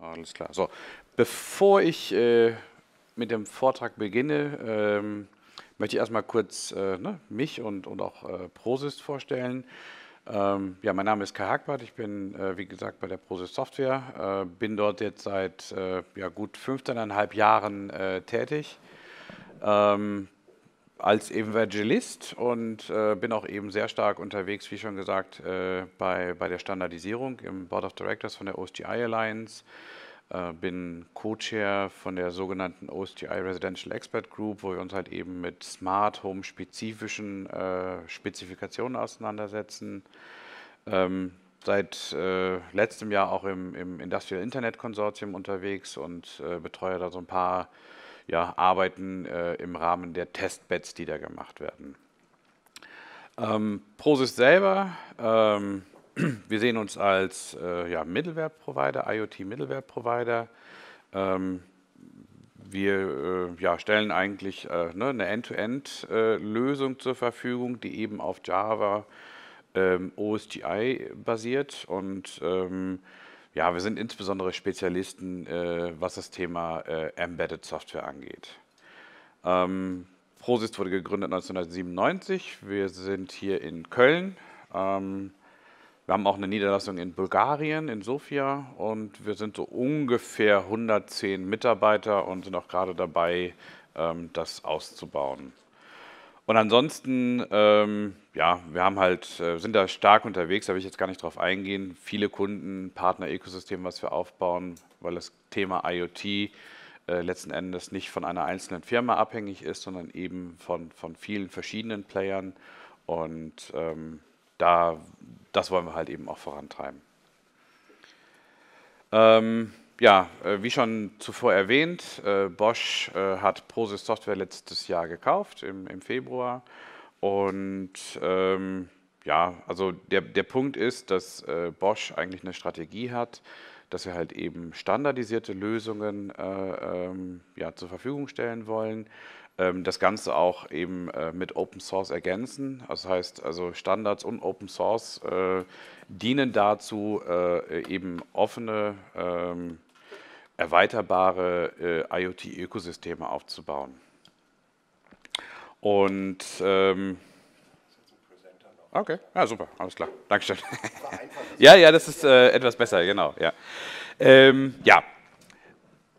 Alles klar. So, bevor ich äh, mit dem Vortrag beginne, ähm, möchte ich erstmal kurz äh, ne, mich und, und auch äh, Prosys vorstellen. Ähm, ja, mein Name ist Kai Hagbart, ich bin, äh, wie gesagt, bei der Prosys Software, äh, bin dort jetzt seit äh, ja, gut 15,5 Jahren tätig. Ähm, als Evangelist und äh, bin auch eben sehr stark unterwegs, wie schon gesagt, äh, bei, bei der Standardisierung im Board of Directors von der OSGI Alliance. Äh, bin Co-Chair von der sogenannten OSGI Residential Expert Group, wo wir uns halt eben mit Smart Home spezifischen äh, Spezifikationen auseinandersetzen. Ähm, seit äh, letztem Jahr auch im, im Industrial Internet Konsortium unterwegs und äh, betreue da so ein paar äh, ja, Arbeiten äh, im Rahmen der Testbeds, die da gemacht werden. Ähm, ProSys selber, ähm, wir sehen uns als äh, ja, Mittelwert-Provider, IoT-Mittelwert-Provider. Ähm, wir äh, ja, stellen eigentlich äh, ne, eine End-to-End-Lösung äh, zur Verfügung, die eben auf Java ähm, OSGI basiert und ähm, ja, wir sind insbesondere Spezialisten, äh, was das Thema äh, Embedded Software angeht. Ähm, ProSys wurde gegründet 1997. Wir sind hier in Köln. Ähm, wir haben auch eine Niederlassung in Bulgarien, in Sofia. Und wir sind so ungefähr 110 Mitarbeiter und sind auch gerade dabei, ähm, das auszubauen. Und ansonsten, ähm, ja, wir haben halt, äh, sind da stark unterwegs, da will ich jetzt gar nicht drauf eingehen. Viele Kunden, Partner, Ökosystem, was wir aufbauen, weil das Thema IoT äh, letzten Endes nicht von einer einzelnen Firma abhängig ist, sondern eben von, von vielen verschiedenen Playern. Und ähm, da, das wollen wir halt eben auch vorantreiben. Ähm, ja, äh, wie schon zuvor erwähnt, äh, Bosch äh, hat Prosys Software letztes Jahr gekauft, im, im Februar. Und ähm, ja, also der, der Punkt ist, dass äh, Bosch eigentlich eine Strategie hat, dass wir halt eben standardisierte Lösungen äh, ähm, ja, zur Verfügung stellen wollen. Ähm, das Ganze auch eben äh, mit Open Source ergänzen. Das heißt, also Standards und Open Source dienen dazu, eben offene ähm, erweiterbare äh, IoT-Ökosysteme aufzubauen. Und ähm, Okay, ja, ah, super, alles klar. Dankeschön. ja, ja, das ist äh, etwas besser, genau. Ja. Ähm, ja.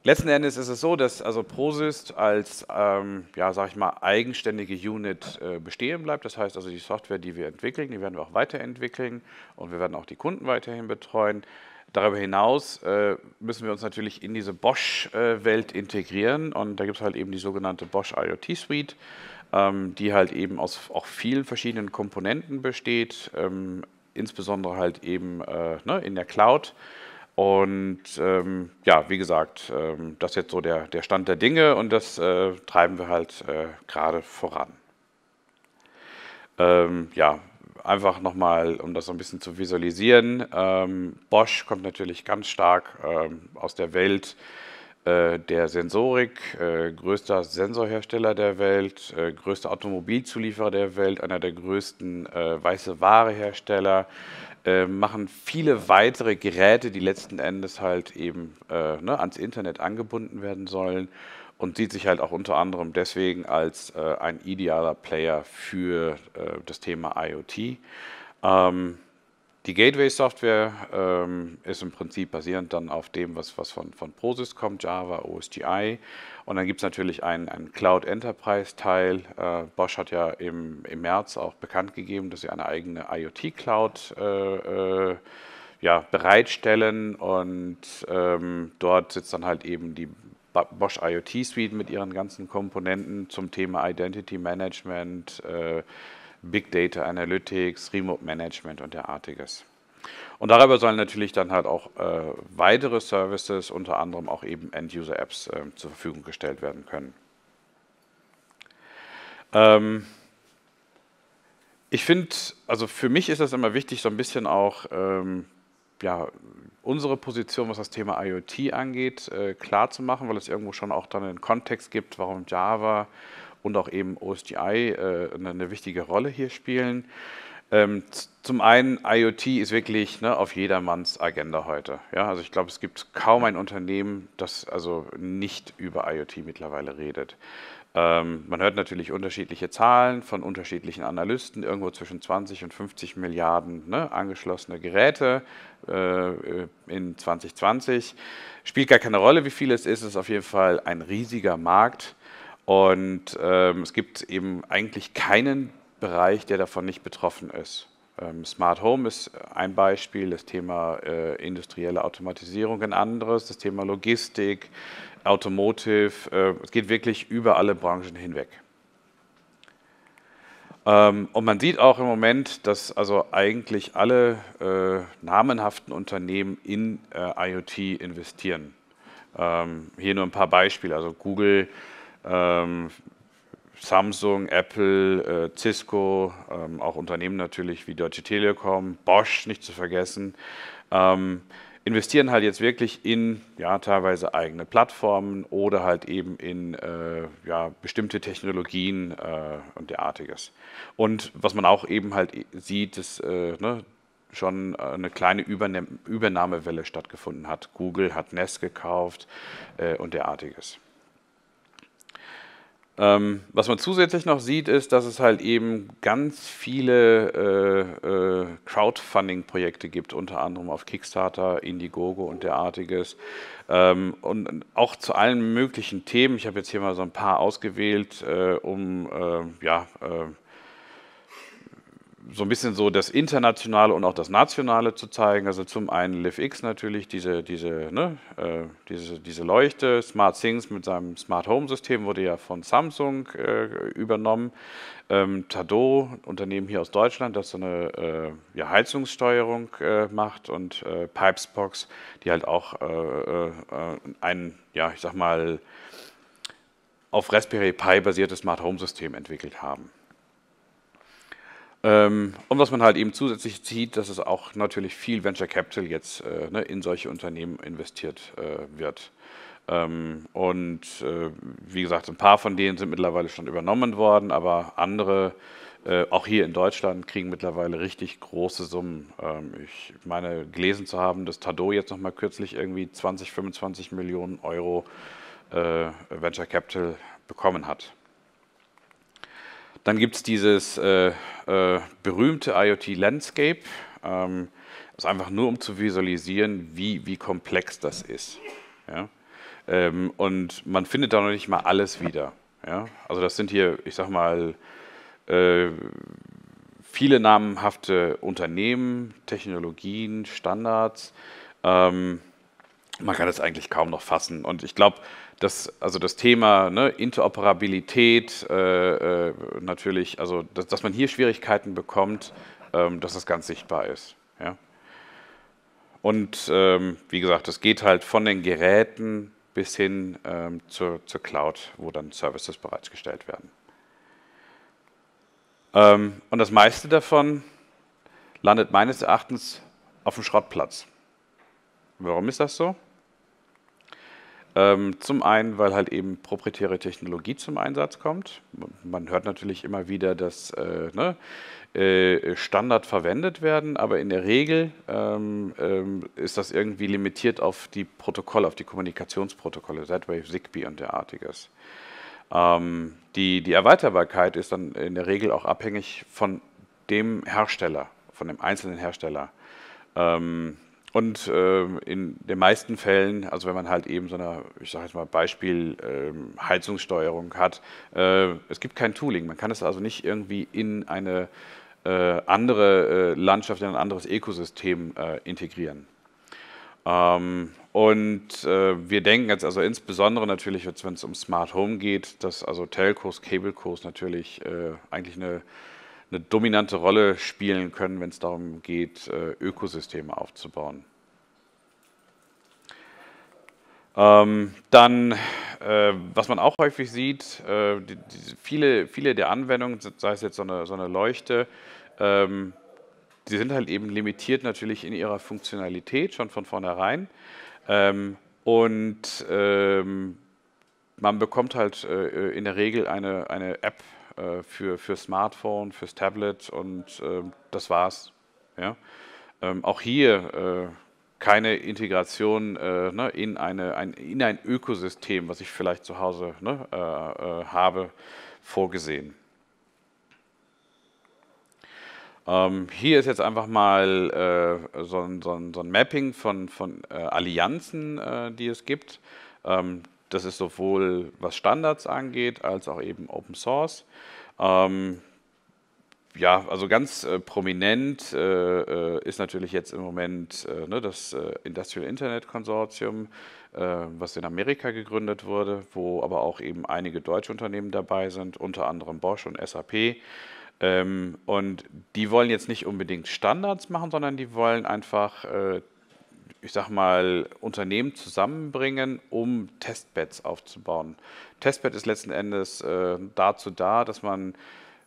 Letzten Endes ist es so, dass also ProSyst als, ähm, ja, sag ich mal, eigenständige Unit äh, bestehen bleibt. Das heißt also, die Software, die wir entwickeln, die werden wir auch weiterentwickeln und wir werden auch die Kunden weiterhin betreuen. Darüber hinaus äh, müssen wir uns natürlich in diese Bosch-Welt integrieren und da gibt es halt eben die sogenannte Bosch IoT Suite, ähm, die halt eben aus auch vielen verschiedenen Komponenten besteht, ähm, insbesondere halt eben äh, ne, in der Cloud. Und ähm, ja, wie gesagt, ähm, das ist jetzt so der, der Stand der Dinge und das äh, treiben wir halt äh, gerade voran. Ähm, ja, einfach nochmal, um das so ein bisschen zu visualisieren, ähm, Bosch kommt natürlich ganz stark ähm, aus der Welt äh, der Sensorik, äh, größter Sensorhersteller der Welt, äh, größter Automobilzulieferer der Welt, einer der größten äh, weiße Warehersteller, hersteller äh, machen viele weitere Geräte, die letzten Endes halt eben äh, ne, ans Internet angebunden werden sollen und sieht sich halt auch unter anderem deswegen als äh, ein idealer Player für äh, das Thema IoT. Ähm, die Gateway-Software ähm, ist im Prinzip basierend dann auf dem, was, was von, von ProSys kommt, Java, OSGI. Und dann gibt es natürlich einen, einen Cloud Enterprise-Teil. Äh, Bosch hat ja im, im März auch bekannt gegeben, dass sie eine eigene IoT-Cloud äh, äh, ja, bereitstellen und ähm, dort sitzt dann halt eben die Bosch IoT Suite mit ihren ganzen Komponenten zum Thema Identity Management, äh, Big Data Analytics, Remote Management und derartiges. Und darüber sollen natürlich dann halt auch äh, weitere Services, unter anderem auch eben End-User-Apps äh, zur Verfügung gestellt werden können. Ähm ich finde, also für mich ist das immer wichtig, so ein bisschen auch ähm, ja, unsere Position, was das Thema IoT angeht, äh, klar zu machen, weil es irgendwo schon auch dann einen Kontext gibt, warum Java und auch eben OSGI äh, eine wichtige Rolle hier spielen. Ähm, zum einen, IoT ist wirklich ne, auf jedermanns Agenda heute. Ja, also ich glaube, es gibt kaum ein Unternehmen, das also nicht über IoT mittlerweile redet. Ähm, man hört natürlich unterschiedliche Zahlen von unterschiedlichen Analysten, irgendwo zwischen 20 und 50 Milliarden ne, angeschlossene Geräte äh, äh in 2020. Spielt gar keine Rolle, wie viel es ist, es ist auf jeden Fall ein riesiger Markt. Und ähm, es gibt eben eigentlich keinen Bereich, der davon nicht betroffen ist. Ähm, Smart Home ist ein Beispiel, das Thema äh, industrielle Automatisierung ein anderes, das Thema Logistik, Automotive, äh, es geht wirklich über alle Branchen hinweg. Ähm, und man sieht auch im Moment, dass also eigentlich alle äh, namenhaften Unternehmen in äh, IoT investieren. Ähm, hier nur ein paar Beispiele, also Google, ähm, Samsung, Apple, äh, Cisco, ähm, auch Unternehmen natürlich wie Deutsche Telekom, Bosch nicht zu vergessen. Ähm, investieren halt jetzt wirklich in ja, teilweise eigene Plattformen oder halt eben in äh, ja, bestimmte Technologien äh, und derartiges. Und was man auch eben halt sieht, ist äh, ne, schon äh, eine kleine Übernahmewelle stattgefunden hat. Google hat Nest gekauft äh, und derartiges. Ähm, was man zusätzlich noch sieht, ist, dass es halt eben ganz viele äh, äh, Crowdfunding-Projekte gibt, unter anderem auf Kickstarter, Indiegogo und derartiges. Ähm, und auch zu allen möglichen Themen. Ich habe jetzt hier mal so ein paar ausgewählt, äh, um äh, ja, äh, so ein bisschen so das Internationale und auch das Nationale zu zeigen. Also zum einen LiveX natürlich, diese, diese, ne, äh, diese, diese Leuchte, Smart Things mit seinem Smart Home System wurde ja von Samsung äh, übernommen. Ähm, Tado, Unternehmen hier aus Deutschland, das so eine äh, ja, Heizungssteuerung äh, macht und äh, Pipesbox, die halt auch äh, ein, ja, ich sag mal, auf Raspberry Pi basiertes Smart Home System entwickelt haben. Ähm, und was man halt eben zusätzlich sieht, dass es auch natürlich viel Venture Capital jetzt äh, ne, in solche Unternehmen investiert äh, wird. Ähm, und äh, wie gesagt, ein paar von denen sind mittlerweile schon übernommen worden, aber andere, äh, auch hier in Deutschland, kriegen mittlerweile richtig große Summen. Ähm, ich meine, gelesen zu haben, dass Tado jetzt nochmal kürzlich irgendwie 20, 25 Millionen Euro äh, Venture Capital bekommen hat. Dann gibt es dieses äh, äh, berühmte IoT Landscape. Ähm, das ist einfach nur, um zu visualisieren, wie, wie komplex das ist. Ja? Ähm, und man findet da noch nicht mal alles wieder. Ja? Also das sind hier, ich sag mal, äh, viele namenhafte Unternehmen, Technologien, Standards. Ähm, man kann es eigentlich kaum noch fassen. Und ich glaube, das, also das Thema ne, Interoperabilität äh, äh, natürlich, also dass, dass, man hier Schwierigkeiten bekommt, ähm, dass das ganz sichtbar ist. Ja? Und ähm, wie gesagt, das geht halt von den Geräten bis hin ähm, zur, zur, Cloud, wo dann Services bereitgestellt werden. Ähm, und das meiste davon landet meines Erachtens auf dem Schrottplatz. Warum ist das so? Ähm, zum einen, weil halt eben proprietäre Technologie zum Einsatz kommt. Man hört natürlich immer wieder, dass äh, ne, äh, Standard verwendet werden, aber in der Regel ähm, ähm, ist das irgendwie limitiert auf die Protokolle, auf die Kommunikationsprotokolle, Z-Wave, Zigbee und derartiges. Ähm, die, die Erweiterbarkeit ist dann in der Regel auch abhängig von dem Hersteller, von dem einzelnen Hersteller. Ähm, und ähm, in den meisten Fällen, also wenn man halt eben so eine, ich sage jetzt mal Beispiel ähm, Heizungssteuerung hat, äh, es gibt kein Tooling. Man kann es also nicht irgendwie in eine äh, andere äh, Landschaft, in ein anderes Ökosystem integrieren. Ähm, und äh, wir denken jetzt also insbesondere natürlich, wenn es um Smart Home geht, dass also Telcos, Cablecos natürlich äh, eigentlich eine eine dominante Rolle spielen können, wenn es darum geht, äh, Ökosysteme aufzubauen. Ähm, dann, äh, was man auch häufig sieht, äh, die, die, viele, viele der Anwendungen, sei es jetzt so eine, so eine Leuchte, ähm, die sind halt eben limitiert natürlich in ihrer Funktionalität schon von vornherein. Ähm, und ähm, man bekommt halt äh, äh, in der Regel eine, eine App äh, für, für Smartphone, fürs Tablet und äh, das war's. Ja? Ähm, auch hier äh, keine Integration äh, ne, in, eine, ein, in ein Ökosystem, was ich vielleicht zu Hause ne, habe, vorgesehen. Ähm, hier ist jetzt einfach mal äh, so, ein, so, ein, so, ein, Mapping von, von äh, Allianzen, äh, die es gibt. Ähm, das ist sowohl was Standards angeht, als auch eben Open Source. Ähm, ja, also ganz äh, prominent äh, äh ist natürlich jetzt im Moment äh, ne, das äh, Industrial Internet Konsortium, äh, was in Amerika gegründet wurde, wo aber auch eben einige deutsche Unternehmen dabei sind, unter anderem Bosch und SAP. Ähm, und die wollen jetzt nicht unbedingt Standards machen, sondern die wollen einfach ich sag mal, Unternehmen zusammenbringen, um Testbeds aufzubauen. Testbed ist letzten Endes äh, dazu da, dass man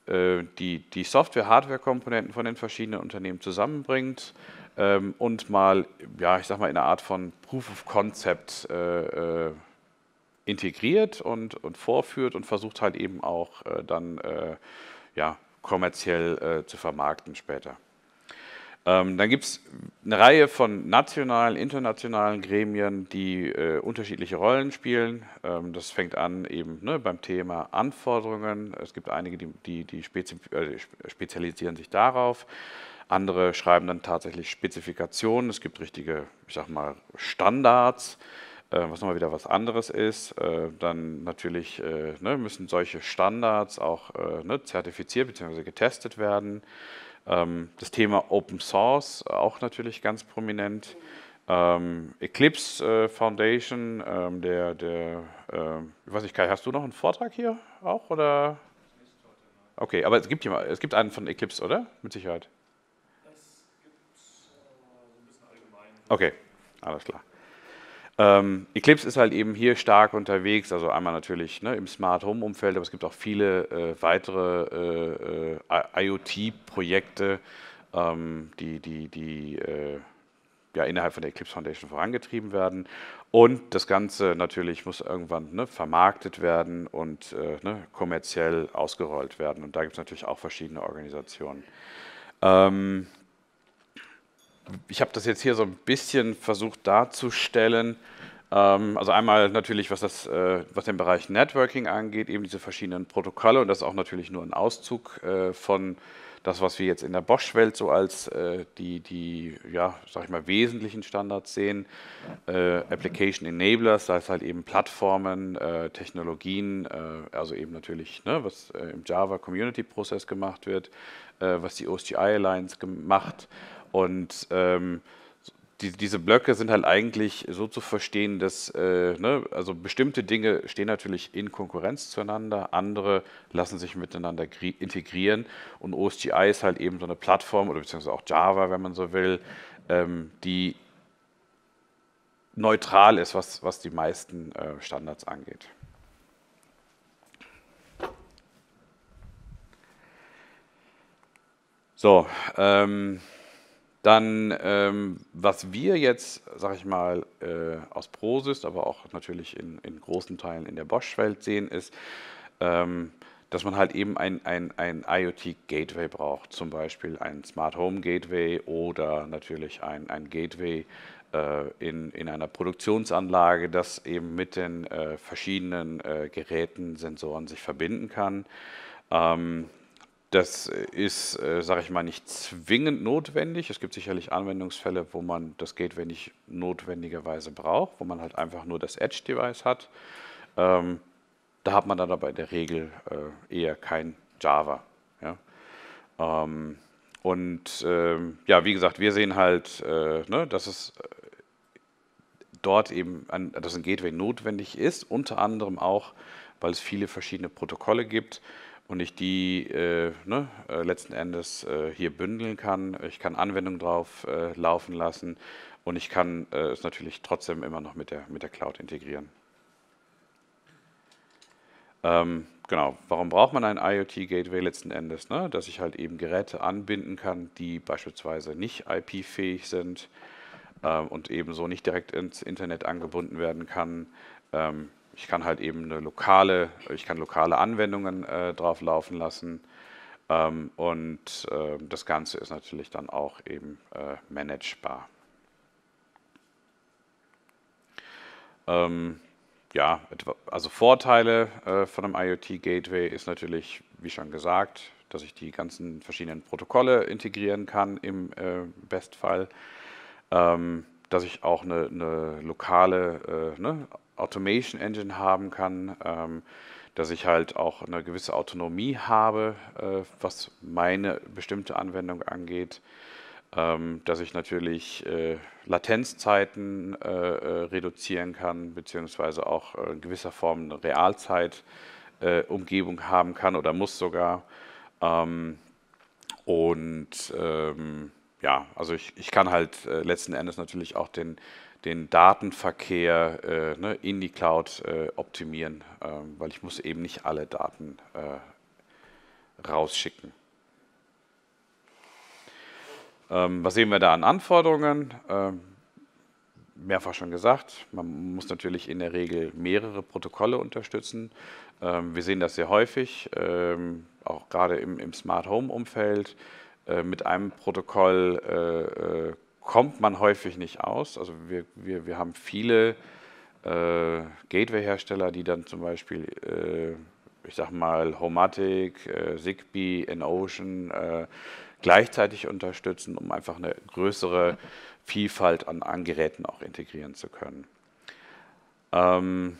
äh, die, die Software-Hardware-Komponenten von den verschiedenen Unternehmen zusammenbringt ähm, und mal, ja, ich sag mal, in einer Art von Proof of Concept äh, äh integriert und, und vorführt und versucht halt eben auch äh, dann äh, ja, kommerziell zu vermarkten später. Ähm, dann gibt es eine Reihe von nationalen, internationalen Gremien, die äh, unterschiedliche Rollen spielen. Ähm, das fängt an eben ne, beim Thema Anforderungen. Es gibt einige, die, die, die spezi äh, spezialisieren sich darauf. Andere schreiben dann tatsächlich Spezifikationen. Es gibt richtige, ich sag mal, Standards äh, was nochmal wieder was anderes ist. Äh, dann natürlich äh, ne, müssen solche Standards auch ne, zertifiziert bzw. getestet werden. Ähm, das Thema Open Source äh, auch natürlich ganz prominent. Ähm, Eclipse äh, Foundation, ähm, der, der äh, ich weiß nicht, Kai, hast du noch einen Vortrag hier auch? Oder? Okay, aber es gibt, jemand, es gibt einen von Eclipse, oder? Mit Sicherheit. Das gibt es äh, ein bisschen allgemein. Okay, alles klar. Ähm, Eclipse ist halt eben hier stark unterwegs, also einmal natürlich ne, im Smart Home Umfeld, aber es gibt auch viele äh, weitere äh, äh IoT-Projekte, ähm, die, die, die äh, ja, innerhalb von der Eclipse Foundation vorangetrieben werden. Und das Ganze natürlich muss irgendwann ne, vermarktet werden und äh, ne, kommerziell ausgerollt werden. Und da gibt es natürlich auch verschiedene Organisationen. Ähm, ich habe das jetzt hier so ein bisschen versucht darzustellen. Ähm, also einmal natürlich, was, das, äh, was den Bereich Networking angeht, eben diese verschiedenen Protokolle und das ist auch natürlich nur ein Auszug äh, von das, was wir jetzt in der Bosch-Welt so als äh, die, die, ja, sag ich mal, wesentlichen Standards sehen. Application Enablers, das heißt halt eben Plattformen, Technologien, also eben natürlich, ne, was im Java Community Process gemacht wird, was die OSGI Alliance gemacht hat und ähm, die, diese Blöcke sind halt eigentlich so zu verstehen, dass äh, ne, also bestimmte Dinge stehen natürlich in Konkurrenz zueinander, andere lassen sich miteinander integrieren und OSGI ist halt eben so eine Plattform oder beziehungsweise auch Java, wenn man so will, ähm, die neutral ist, was, was die meisten äh, Standards angeht. So, ähm, dann, ähm, was wir jetzt, sag ich mal, äh, aus Prosys, aber auch natürlich in, in großen Teilen in der Bosch-Welt sehen, ist, ähm, dass man halt eben ein, ein, ein IoT-Gateway braucht, zum Beispiel ein Smart Home Gateway oder natürlich ein, ein Gateway äh, in, in einer Produktionsanlage, das eben mit den äh, verschiedenen äh, Geräten, Sensoren sich verbinden kann. Ähm, das ist, äh, sage ich mal, nicht zwingend notwendig. Es gibt sicherlich Anwendungsfälle, wo man das Gateway nicht notwendigerweise braucht, wo man halt einfach nur das Edge-Device hat. Ähm, da hat man dann aber in der Regel äh, eher kein Java. Ja? Ähm, und ähm, ja, wie gesagt, wir sehen halt, äh, ne, dass es äh, dort eben, ein, dass ein Gateway notwendig ist, unter anderem auch, weil es viele verschiedene Protokolle gibt, und ich die äh, ne, äh, letzten Endes äh, hier bündeln kann. Ich kann Anwendungen drauf äh, laufen lassen und ich kann äh, es natürlich trotzdem immer noch mit der, mit der Cloud integrieren. Ähm, genau, warum braucht man ein IoT-Gateway letzten Endes? Ne? Dass ich halt eben Geräte anbinden kann, die beispielsweise nicht IP-fähig sind ähm, und ebenso nicht direkt ins Internet angebunden werden kann. Ähm, ich kann halt eben eine lokale, ich kann lokale Anwendungen äh, drauf laufen lassen. Ähm, und äh, das Ganze ist natürlich dann auch eben äh, managebar. Ähm, ja, also Vorteile äh, von einem IoT-Gateway ist natürlich, wie schon gesagt, dass ich die ganzen verschiedenen Protokolle integrieren kann im äh, Bestfall. Ähm, dass ich auch eine, eine lokale äh, ne, Automation Engine haben kann, ähm, dass ich halt auch eine gewisse Autonomie habe, äh, was meine bestimmte Anwendung angeht, ähm, dass ich natürlich äh, Latenzzeiten äh, äh, reduzieren kann, beziehungsweise auch äh, in gewisser Form eine Realzeitumgebung haben kann oder muss sogar. Ähm, und ähm, ja, also ich, ich kann halt äh, letzten Endes natürlich auch den, den Datenverkehr äh, ne, in die Cloud äh, optimieren, ähm, weil ich muss eben nicht alle Daten äh, rausschicken. Ähm, was sehen wir da an Anforderungen? Ähm, mehrfach schon gesagt, man muss natürlich in der Regel mehrere Protokolle unterstützen. Ähm, wir sehen das sehr häufig, ähm, auch gerade im, im Smart Home-Umfeld. Äh, mit einem Protokoll äh, äh, kommt man häufig nicht aus. Also wir, wir, wir haben viele Gateway-Hersteller, die dann zum Beispiel, ich sag mal, Homatic, äh, Zigbee, InOcean gleichzeitig unterstützen, um einfach eine größere Vielfalt an, an Geräten auch integrieren zu können. Ähm,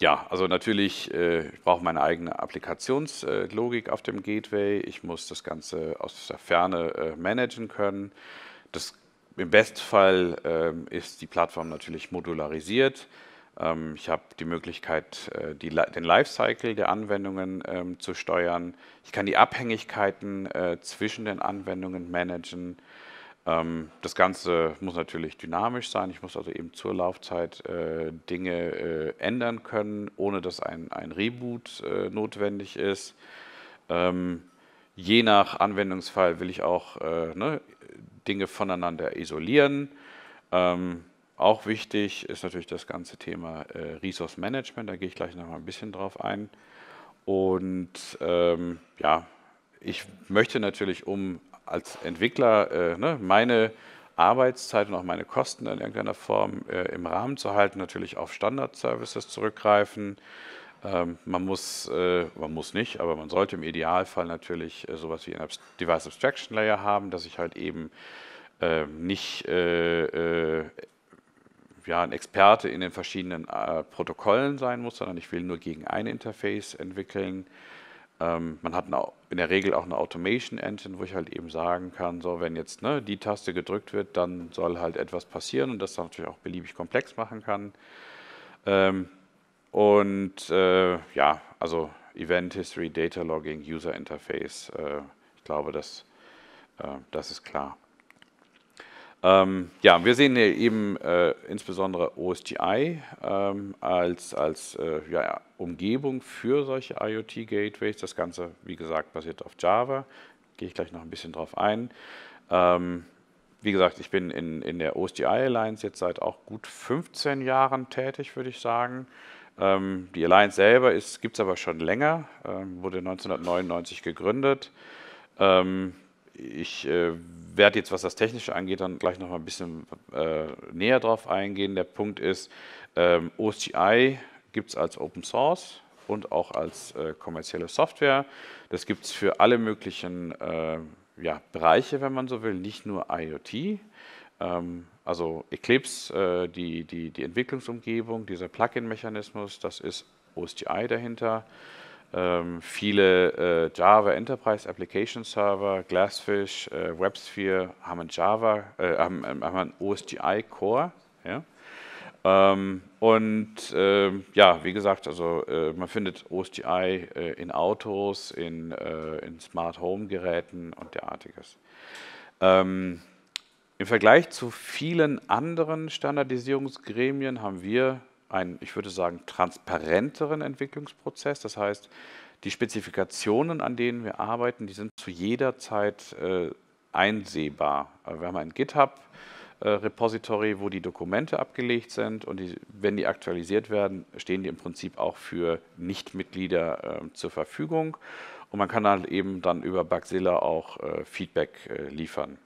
ja, also natürlich, äh, ich brauche meine eigene Applikationslogik äh, auf dem Gateway. Ich muss das Ganze aus der Ferne äh, managen können. Das, Im Bestfall ähm, ist die Plattform natürlich modularisiert ähm, ich habe die Möglichkeit, äh, die, den Lifecycle der Anwendungen ähm, zu steuern. Ich kann die Abhängigkeiten äh, zwischen den Anwendungen managen. Ähm, das Ganze muss natürlich dynamisch sein. Ich muss also eben zur Laufzeit äh, Dinge äh, ändern können, ohne dass ein, ein Reboot äh, notwendig ist. Ähm, je nach Anwendungsfall will ich auch äh, ne, Dinge voneinander isolieren. Ähm, auch wichtig ist natürlich das ganze Thema äh, Resource Management. Da gehe ich gleich noch mal ein bisschen drauf ein. Und ähm, ja, ich möchte natürlich, um als Entwickler äh, ne, meine Arbeitszeit und auch meine Kosten in irgendeiner Form äh, im Rahmen zu halten, natürlich auf Standard-Services zurückgreifen. Ähm, man muss, äh, man muss nicht, aber man sollte im Idealfall natürlich äh, sowas wie ein Abs Device Abstraction Layer haben, dass ich halt eben ähm, nicht äh, äh, ja, ein Experte in den verschiedenen äh, Protokollen sein muss, sondern ich will nur gegen ein Interface entwickeln. Ähm, man hat eine, in der Regel auch eine Automation Engine, wo ich halt eben sagen kann, so wenn jetzt ne, die Taste gedrückt wird, dann soll halt etwas passieren und das natürlich auch beliebig komplex machen kann. Ähm, und äh, ja, also Event History, Data Logging, User Interface, äh, ich glaube, das, äh, das ist klar. Ähm, ja, wir sehen hier eben äh, insbesondere OSGI ähm, als, als äh, ja, Umgebung für solche IoT-Gateways. Das Ganze, wie gesagt, basiert auf Java. Gehe ich gleich noch ein bisschen drauf ein. Ähm, wie gesagt, ich bin in, in der OSGI Alliance jetzt seit auch gut 15 Jahren tätig, würde ich sagen. Ähm, die Alliance selber gibt es aber schon länger, ähm, wurde 1999 gegründet. Ähm, ich äh, werde jetzt, was das Technische angeht, dann gleich nochmal ein bisschen äh, näher drauf eingehen. Der Punkt ist, ähm, OCI gibt es als Open Source und auch als äh, kommerzielle Software. Das gibt es für alle möglichen äh, ja, Bereiche, wenn man so will, nicht nur IoT. Ähm, also Eclipse, äh, die, die, die Entwicklungsumgebung, dieser Plugin-Mechanismus, das ist OSGI dahinter. Ähm, viele äh, Java Enterprise Application Server, Glassfish, äh, WebSphere haben einen Java, äh, haben, ähm, einen OSGI Core. Ja? Ähm, und ja, wie gesagt, also äh, man findet OSGI in Autos, in, in Smart Home Geräten und derartiges. Ähm, Im Vergleich zu vielen anderen Standardisierungsgremien haben wir einen, ich würde sagen, transparenteren Entwicklungsprozess. Das heißt, die Spezifikationen, an denen wir arbeiten, die sind zu jeder Zeit äh, einsehbar. Also wir haben ein GitHub. Äh, Repository, wo die Dokumente abgelegt sind und die, wenn die aktualisiert werden, stehen die im Prinzip auch für Nichtmitglieder äh, zur Verfügung und man kann halt eben dann über Bugzilla auch äh, Feedback äh, liefern.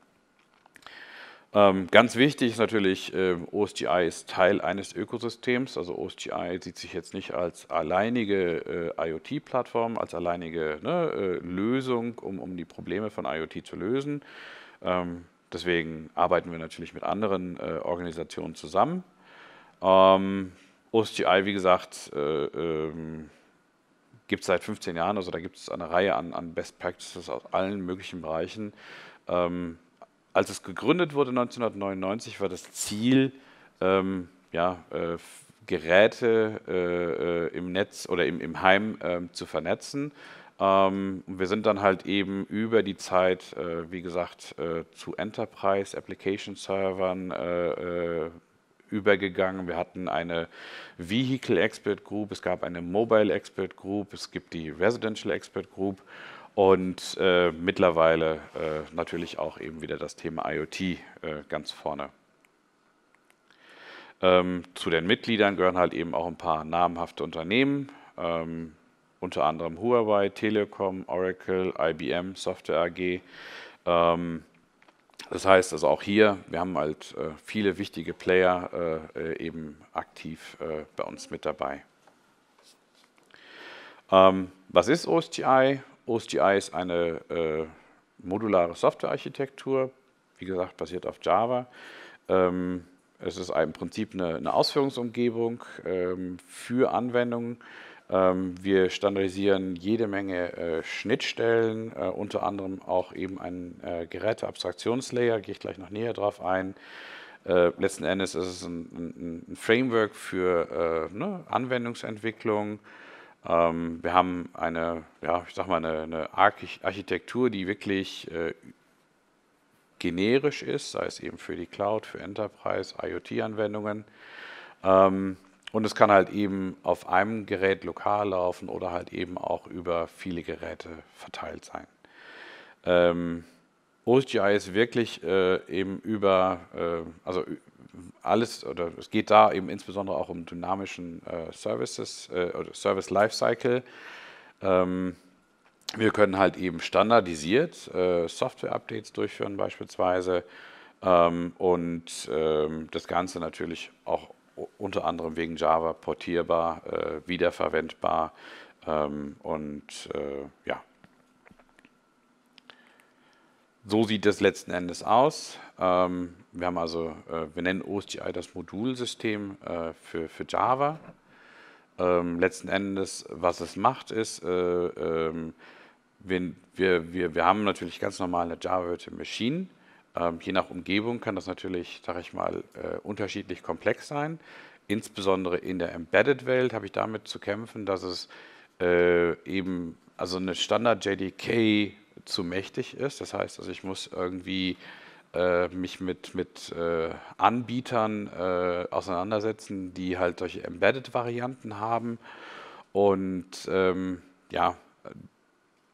Ähm, ganz wichtig ist natürlich, ähm, OSGI ist Teil eines Ökosystems. Also OSGI sieht sich jetzt nicht als alleinige äh, IoT-Plattform, als alleinige ne, äh, Lösung, um, um die Probleme von IoT zu lösen. Ähm, deswegen arbeiten wir natürlich mit anderen äh, Organisationen zusammen. OSGI, wie gesagt, gibt es seit 15 Jahren, also da gibt es eine Reihe an, an Best Practices aus allen möglichen Bereichen als es gegründet wurde 1999, war das Ziel, ähm, ja, äh, Geräte äh, äh im Netz oder im, im Heim äh, zu vernetzen. Ähm, wir sind dann halt eben über die Zeit, äh, wie gesagt, äh, zu Enterprise, Application Servern, übergegangen. Wir hatten eine Vehicle Expert Group, es gab eine Mobile Expert Group, es gibt die Residential Expert Group und äh, mittlerweile äh, natürlich auch eben wieder das Thema IoT äh, ganz vorne. Ähm, zu den Mitgliedern gehören halt eben auch ein paar namhafte Unternehmen, ähm, unter anderem Huawei, Telekom, Oracle, IBM, Software AG. Ähm, das heißt also auch hier, wir haben halt äh, viele wichtige Player äh, äh, eben aktiv bei uns mit dabei. Ähm, was ist OSTI? OSGI ist eine äh, modulare Softwarearchitektur, wie gesagt, basiert auf Java. Ähm, es ist im Prinzip eine, eine Ausführungsumgebung ähm, für Anwendungen. Ähm, wir standardisieren jede Menge äh, Schnittstellen, äh, unter anderem auch eben einen äh, Geräte-Abstraktionslayer, gehe ich gleich noch näher drauf ein. Äh, letzten Endes ist es ein, ein, ein Framework für äh, ne, Anwendungsentwicklung. Ähm, wir haben eine, ja, ich sag mal, eine, eine Architektur, die wirklich äh, generisch ist, sei es eben für die Cloud, für Enterprise, IoT-Anwendungen. Ähm, und es kann halt eben auf einem Gerät lokal laufen oder halt eben auch über viele Geräte verteilt sein. Ähm, OSGI ist wirklich äh, eben über, äh, also alles oder es geht da eben insbesondere auch um dynamischen äh, Services äh, oder Service Lifecycle. Ähm, wir können halt eben standardisiert äh, Software-Updates durchführen beispielsweise ähm, und ähm, das Ganze natürlich auch unter anderem wegen Java portierbar, äh, wiederverwendbar ähm, und äh, ja, so sieht es letzten Endes aus. Ähm, wir haben also, äh, wir nennen OSGI das Modulsystem äh, für, für Java. Ähm, letzten Endes, was es macht, ist, äh, ähm, wir, wir, wir, wir haben natürlich ganz normale Java Virtual Machine. Ähm, je nach Umgebung kann das natürlich, sage ich mal, unterschiedlich komplex sein. Insbesondere in der Embedded-Welt habe ich damit zu kämpfen, dass es eben also eine Standard-JDK zu mächtig ist. Das heißt, also ich muss irgendwie äh, mich mit, mit äh, Anbietern äh, auseinandersetzen, die halt solche Embedded-Varianten haben. Und ähm, ja,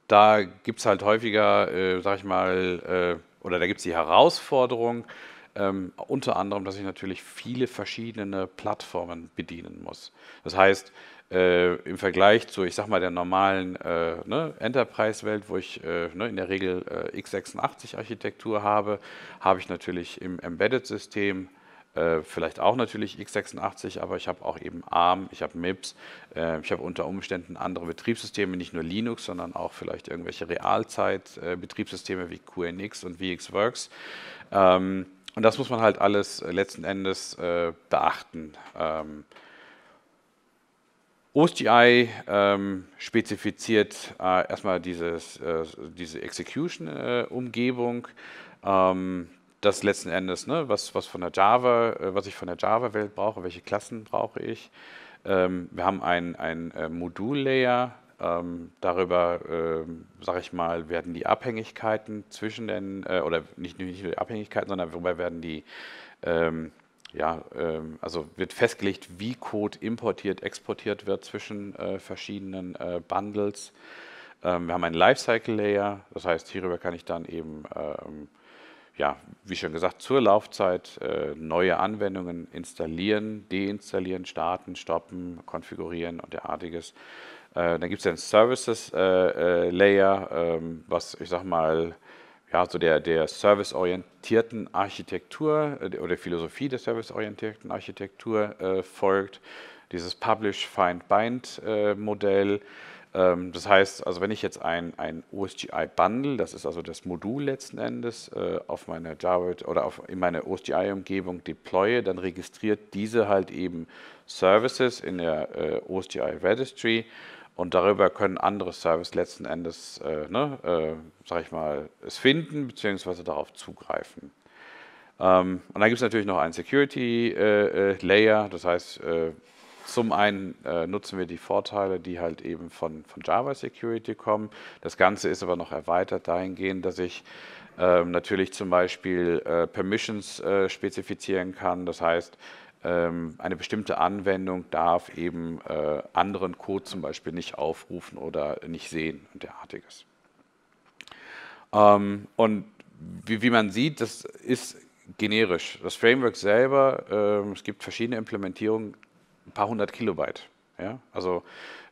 da gibt es halt häufiger, äh, sag ich mal, äh, oder da gibt es die Herausforderung, ähm, unter anderem, dass ich natürlich viele verschiedene Plattformen bedienen muss. Das heißt, äh, im Vergleich zu, ich sag mal, der normalen äh, ne, Enterprise-Welt, wo ich äh, ne, in der Regel äh, x86-Architektur habe, habe ich natürlich im Embedded-System äh, vielleicht auch natürlich x86, aber ich habe auch eben ARM, ich habe MIPS, äh, ich habe unter Umständen andere Betriebssysteme, nicht nur Linux, sondern auch vielleicht irgendwelche Realzeit-Betriebssysteme wie QNX und VXWorks. Ähm, und das muss man halt alles letzten Endes beachten. Ähm, OSGI ähm, spezifiziert äh, erstmal dieses, äh, diese Execution-Umgebung. Äh, ähm, das letzten Endes, ne, was, was, von der Java, äh, was ich von der Java-Welt brauche, welche Klassen brauche ich. Ähm, wir haben ein, ein äh, Modul-Layer, ähm, darüber, ähm, sage ich mal, werden die Abhängigkeiten zwischen den, äh, oder nicht, nicht nur die Abhängigkeiten, sondern darüber werden die ähm, ja, ähm, also wird festgelegt, wie Code importiert, exportiert wird zwischen äh, verschiedenen äh, Bundles. Ähm, wir haben einen Lifecycle-Layer, das heißt, hierüber kann ich dann eben, ähm, ja, wie schon gesagt, zur Laufzeit äh, neue Anwendungen installieren, deinstallieren, starten, stoppen, konfigurieren und derartiges. Äh, dann gibt es den Services-Layer, äh, äh, ähm, was ich sag mal, ja, so der, der serviceorientierten Architektur äh, oder Philosophie der serviceorientierten Architektur äh, folgt, dieses Publish, Find, Bind äh, Modell. Ähm, das heißt, also wenn ich jetzt ein, ein OSGI Bundle, das ist also das Modul letzten Endes, äh, auf meine Java oder auf, in meine OSGI Umgebung deploye, dann registriert diese halt eben Services in der äh, OSGI Registry und darüber können andere Services letzten Endes, äh, ne, äh, sag ich mal, es finden bzw. darauf zugreifen. Ähm, und dann gibt es natürlich noch einen Security-Layer. Äh, äh das heißt, äh, zum einen äh, nutzen wir die Vorteile, die halt eben von, von Java Security kommen. Das Ganze ist aber noch erweitert dahingehend, dass ich ähm, natürlich zum Beispiel Permissions spezifizieren kann. Das heißt, ähm, eine bestimmte Anwendung darf eben äh, anderen Code zum Beispiel nicht aufrufen oder nicht sehen und derartiges. Ähm, und wie, wie man sieht, das ist generisch. Das Framework selber, ähm, es gibt verschiedene Implementierungen, ein paar hundert Kilobyte. Ja? Also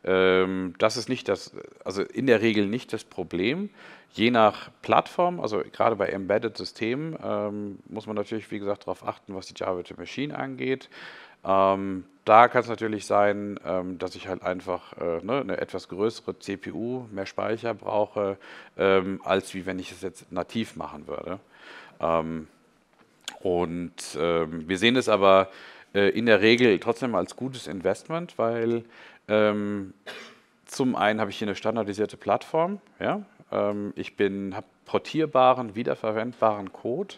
ähm, das ist nicht das, also in der Regel nicht das Problem. Je nach Plattform, also gerade bei Embedded-Systemen, ähm, muss man natürlich, wie gesagt, darauf achten, was die Java-to Machine angeht. Ähm, da kann es natürlich sein, ähm, dass ich halt einfach äh, ne, eine etwas größere CPU, mehr Speicher brauche, ähm, als wie wenn ich es jetzt nativ machen würde. Ähm, und wir sehen es aber äh, in der Regel trotzdem als gutes Investment, weil ähm, zum einen habe ich hier eine standardisierte Plattform. Ja? Ähm, ich habe portierbaren, wiederverwendbaren Code.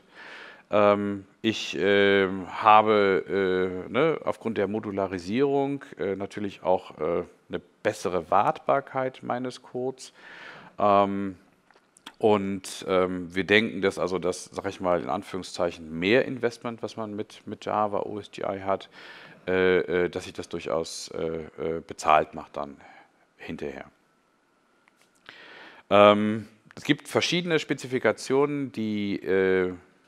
Ähm, ich äh, habe äh, ne, aufgrund der Modularisierung äh, natürlich auch äh, eine bessere Wartbarkeit meines Codes. Ähm, und ähm, wir denken, dass also das, sag ich mal, in Anführungszeichen mehr Investment, was man mit, mit Java OSGI hat, äh, äh, dass sich das durchaus äh, bezahlt macht dann hinterher. Ähm, es gibt verschiedene Spezifikationen, die,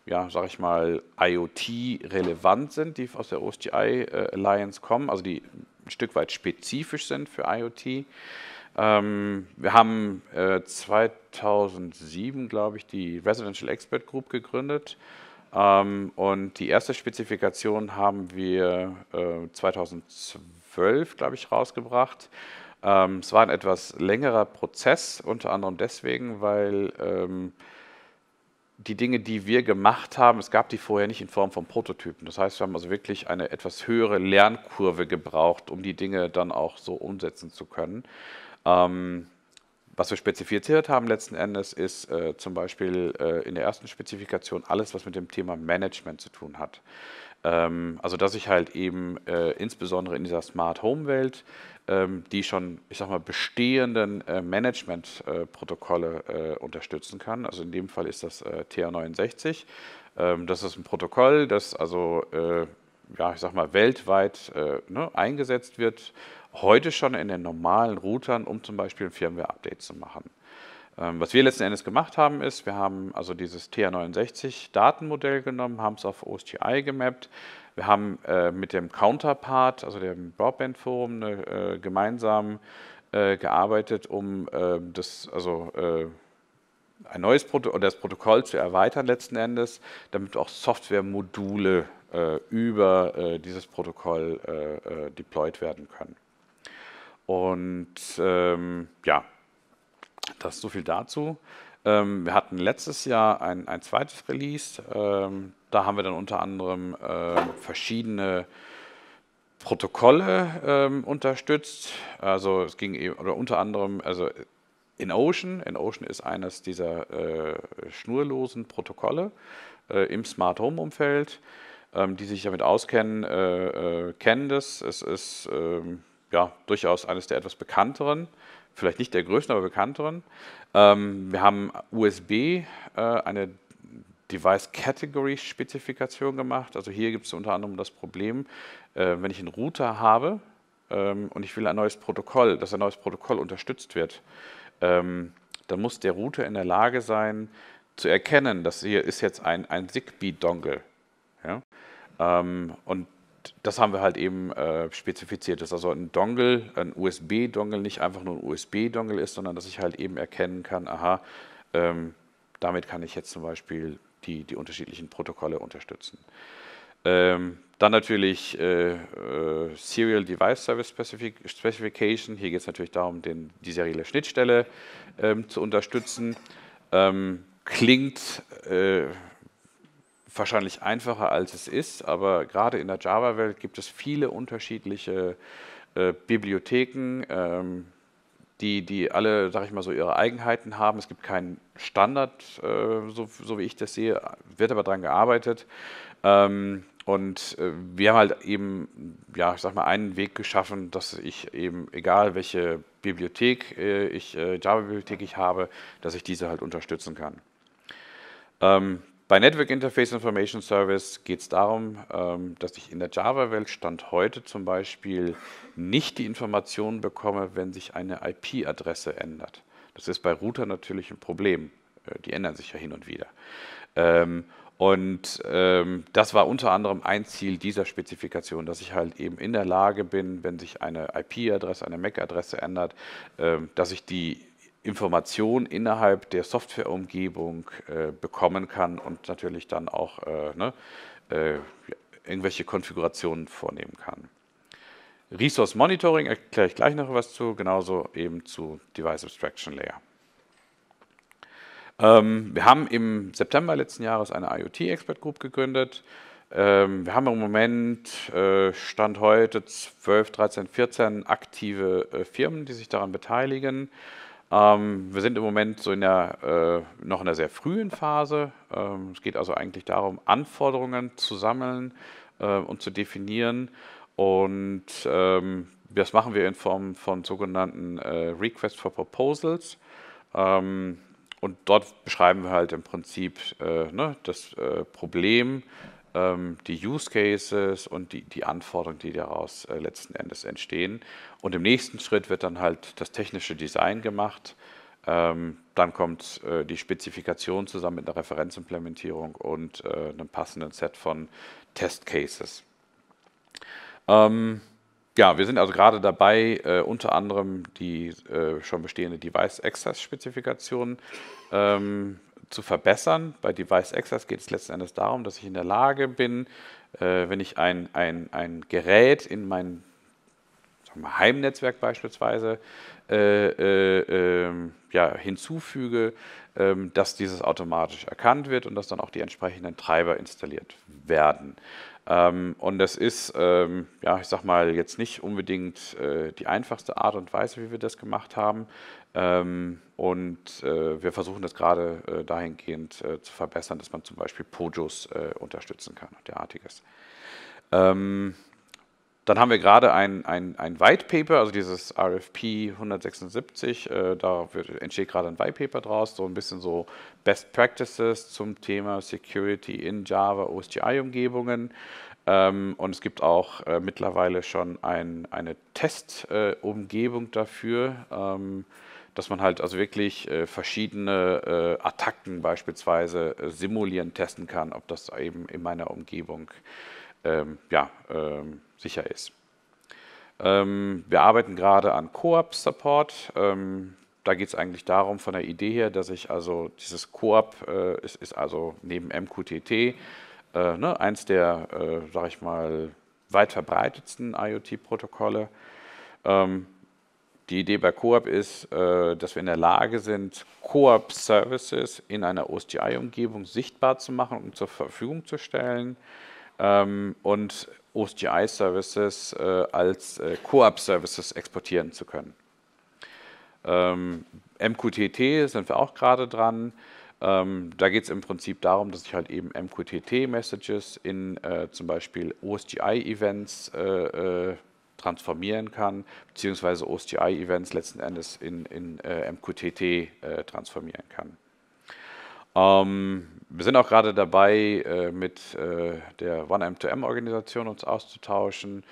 ja, sag ich mal, IoT-relevant sind, die aus der OSGI Alliance kommen, also die ein Stück weit spezifisch sind für IoT. Ähm, wir haben 2007, glaube ich, die Residential Expert Group gegründet ähm, und die erste Spezifikation haben wir 2012, äh, glaube ich, rausgebracht. Ähm, es war ein etwas längerer Prozess, unter anderem deswegen, weil ähm, die Dinge, die wir gemacht haben, es gab die vorher nicht in Form von Prototypen. Das heißt, wir haben also wirklich eine etwas höhere Lernkurve gebraucht, um die Dinge dann auch so umsetzen zu können. Ähm, was wir spezifiziert haben letzten Endes ist äh, zum Beispiel äh, in der ersten Spezifikation alles, was mit dem Thema Management zu tun hat. Ähm, also dass ich halt eben äh, insbesondere in dieser Smart Home Welt ähm, die schon, ich sag mal, bestehenden äh, Management-Protokolle äh, äh, unterstützen kann. Also in dem Fall ist das TR69. Ähm, das ist ein Protokoll, das also ja, ich sag mal, weltweit ne, eingesetzt wird heute schon in den normalen Routern, um zum Beispiel ein Firmware-Update zu machen. Ähm, was wir letzten Endes gemacht haben, ist, wir haben also dieses TH69-Datenmodell genommen, haben es auf OSGI gemappt. Wir haben äh, mit dem Counterpart, also dem Broadband-Forum, ne, äh, gemeinsam äh, gearbeitet, um ähm, das, also äh, ein neues Proto oder das Protokoll zu erweitern letzten Endes, damit auch Software-Module Softwaremodule äh, über äh, dieses Protokoll deployed werden können. Und ähm, ja, das ist so viel dazu. Ähm, wir hatten letztes Jahr ein, ein zweites Release. Ähm, da haben wir dann unter anderem ähm, verschiedene Protokolle ähm, unterstützt. Also es ging eben, oder unter anderem, also in Ocean. In Ocean ist eines dieser äh, schnurlosen Protokolle äh, im Smart Home Umfeld. Ähm, die sich damit auskennen, äh, äh, kennen das. Es ist ähm, ja, durchaus eines der etwas bekannteren, vielleicht nicht der größten, aber bekannteren. Ähm, wir haben USB, äh, eine Device Category Spezifikation gemacht. Also hier gibt es unter anderem das Problem, äh, wenn ich einen Router habe ähm, und ich will ein neues Protokoll, dass ein neues Protokoll unterstützt wird, ähm, dann muss der Router in der Lage sein, zu erkennen, dass hier ist jetzt ein, ein ZigBee-Dongle. Ja? Ähm, und das haben wir halt eben äh, spezifiziert, dass also ein Dongle, ein USB-Dongle nicht einfach nur ein USB-Dongle ist, sondern dass ich halt eben erkennen kann, aha, ähm, damit kann ich jetzt zum Beispiel die, die unterschiedlichen Protokolle unterstützen. Ähm, dann natürlich äh, äh, Serial Device Service Specific Specification. Hier geht es natürlich darum, den, die serielle Schnittstelle ähm, zu unterstützen. Ähm, klingt äh, wahrscheinlich einfacher, als es ist, aber gerade in der Java-Welt gibt es viele unterschiedliche äh, Bibliotheken, ähm, die, die alle, sag ich mal so, ihre Eigenheiten haben. Es gibt keinen Standard, äh, so, so wie ich das sehe, wird aber daran gearbeitet. Ähm, und äh, wir haben halt eben, ja, ich sag mal, einen Weg geschaffen, dass ich eben, egal welche Bibliothek äh, ich, äh, Java-Bibliothek ich habe, dass ich diese halt unterstützen kann. Ähm, bei Network Interface Information Service geht es darum, ähm, dass ich in der Java-Welt Stand heute zum Beispiel nicht die Informationen bekomme, wenn sich eine IP-Adresse ändert. Das ist bei Router natürlich ein Problem. Äh, die ändern sich ja hin und wieder. Ähm, und ähm, das war unter anderem ein Ziel dieser Spezifikation, dass ich halt eben in der Lage bin, wenn sich eine IP-Adresse, eine MAC-Adresse ändert, ähm, dass ich die Informationen innerhalb der Softwareumgebung äh, bekommen kann und natürlich dann auch äh, ne, äh, irgendwelche Konfigurationen vornehmen kann. Resource Monitoring erkläre ich gleich noch was zu, genauso eben zu Device Abstraction Layer. Ähm, wir haben im September letzten Jahres eine IoT-Expert Group gegründet. Ähm, wir haben im Moment, äh, Stand heute, 12, 13, 14 aktive äh, Firmen, die sich daran beteiligen. Ähm, wir sind im Moment so in der, äh, noch in der sehr frühen Phase. Ähm, es geht also eigentlich darum, Anforderungen zu sammeln äh, und zu definieren. Und ähm, das machen wir in Form von sogenannten äh, Requests for Proposals. Ähm, und dort beschreiben wir halt im Prinzip äh, ne, das äh, Problem, ähm, die Use Cases und die, die Anforderungen, die daraus äh, letzten Endes entstehen. Und im nächsten Schritt wird dann halt das technische Design gemacht. Ähm, dann kommt äh, die Spezifikation zusammen mit einer Referenzimplementierung und äh, einem passenden Set von Test Cases. Ähm, ja, wir sind also gerade dabei, äh, unter anderem die äh, schon bestehende Device Access Spezifikation ähm, zu verbessern. Bei Device Access geht es letzten Endes darum, dass ich in der Lage bin, äh, wenn ich ein, ein, ein Gerät in mein wir, Heimnetzwerk beispielsweise äh, äh, ähm, ja, hinzufüge, ähm, dass dieses automatisch erkannt wird und dass dann auch die entsprechenden Treiber installiert werden. Ähm, und das ist, ähm, ja, ich sag mal, jetzt nicht unbedingt äh, die einfachste Art und Weise, wie wir das gemacht haben. Ähm, und äh, wir versuchen das gerade äh, dahingehend zu verbessern, dass man zum Beispiel Pojos unterstützen kann und derartiges. Dann haben wir gerade ein, ein, ein White Paper, also dieses RFP 176, äh, da entsteht gerade ein White Paper draus, so ein bisschen so Best Practices zum Thema Security in Java OSGI-Umgebungen. Ähm, und es gibt auch äh, mittlerweile schon ein, eine Testumgebung äh, dafür. Ähm, dass man halt also wirklich äh, verschiedene äh, Attacken beispielsweise äh, simulieren, testen kann, ob das eben in meiner Umgebung äh, ähm, ja, ähm, sicher ist. Ähm, wir arbeiten gerade an Koop-Support. Ähm, da geht es eigentlich darum, von der Idee her, dass ich also dieses Koop äh, ist, ist, also neben MQTT äh, ne, eins der, äh, sag ich mal, weit verbreitetsten IoT-Protokolle. Ähm, die Idee bei Coop ist, äh, dass wir in der Lage sind, Coop-Services in einer OSGI-Umgebung sichtbar zu machen und zur Verfügung zu stellen ähm, und OSGI-Services äh, als äh, Co-op-Services exportieren zu können. Ähm, MQTT sind wir auch gerade dran. Ähm, da geht es im Prinzip darum, dass ich halt eben MQTT-Messages in äh, zum Beispiel OSGI-Events äh, äh, transformieren kann, beziehungsweise OSGI-Events letzten Endes in, in äh, MQTT äh, transformieren kann. Ähm, wir sind auch gerade dabei, äh, mit äh, der onem 2 m organisation uns auszutauschen.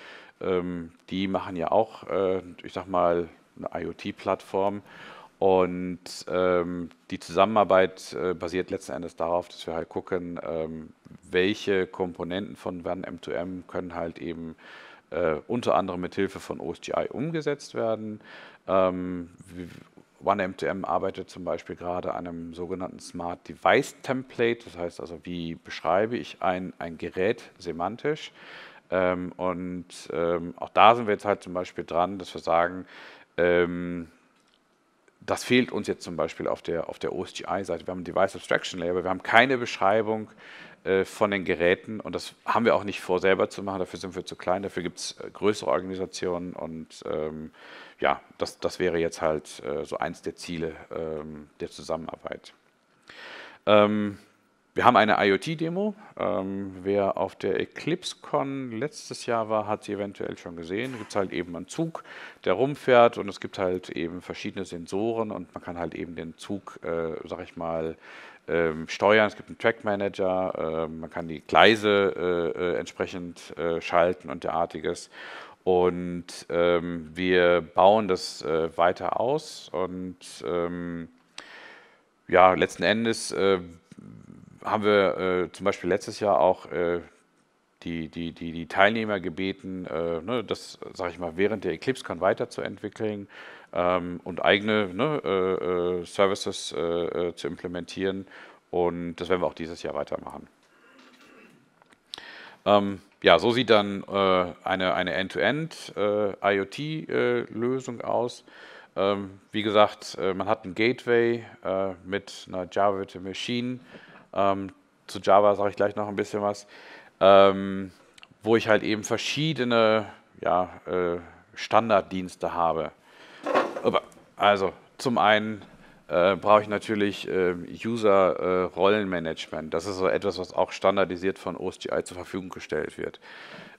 Ähm, die machen ja auch, äh, ich sag mal, eine IoT-Plattform. Und ähm, die Zusammenarbeit äh, basiert letzten Endes darauf, dass wir halt gucken, ähm, welche Komponenten von onem 2 m können halt eben äh, unter anderem mit Hilfe von OSGI umgesetzt werden. Ähm, OneMTM arbeitet zum Beispiel gerade an einem sogenannten Smart Device Template. Das heißt also, wie beschreibe ich ein, ein Gerät semantisch? Ähm, und ähm, auch da sind wir jetzt halt zum Beispiel dran, dass wir sagen, ähm, das fehlt uns jetzt zum Beispiel auf der, auf der OSGI-Seite. Wir haben ein Device Abstraction Layer, aber wir haben keine Beschreibung äh, von den Geräten und das haben wir auch nicht vor, selber zu machen. Dafür sind wir zu klein, dafür gibt es äh, größere Organisationen und ähm, ja, das, das wäre jetzt halt äh, so eins der Ziele ähm, der Zusammenarbeit. Ähm, wir haben eine IoT-Demo. Ähm, wer auf der EclipseCon letztes Jahr war, hat sie eventuell schon gesehen. Es gibt halt eben einen Zug, der rumfährt und es gibt halt eben verschiedene Sensoren und man kann halt eben den Zug, äh, sag ich mal, ähm, steuern. Es gibt einen Track Manager, äh, man kann die Gleise äh, äh entsprechend äh, schalten und derartiges. Und ähm, wir bauen das äh, weiter aus. Und ähm, ja, letzten Endes äh, haben wir äh, zum Beispiel letztes Jahr auch äh, die, die, die, die, Teilnehmer gebeten, äh, ne, das, sage ich mal, während der EclipseCon weiterzuentwickeln ähm, und eigene ne, äh, Services zu implementieren. Und das werden wir auch dieses Jahr weitermachen. Ähm, ja, so sieht dann äh, eine, eine End-to-End-IoT-Lösung äh, äh, aus. Ähm, wie gesagt, äh, man hat ein Gateway mit einer Java Virtual Machine. Ähm, zu Java sage ich gleich noch ein bisschen was, ähm, wo ich halt eben verschiedene ja, Standarddienste habe. Also zum einen äh, brauche ich natürlich äh, User-Rollenmanagement. Äh, das ist so etwas, was auch standardisiert von OSGI zur Verfügung gestellt wird.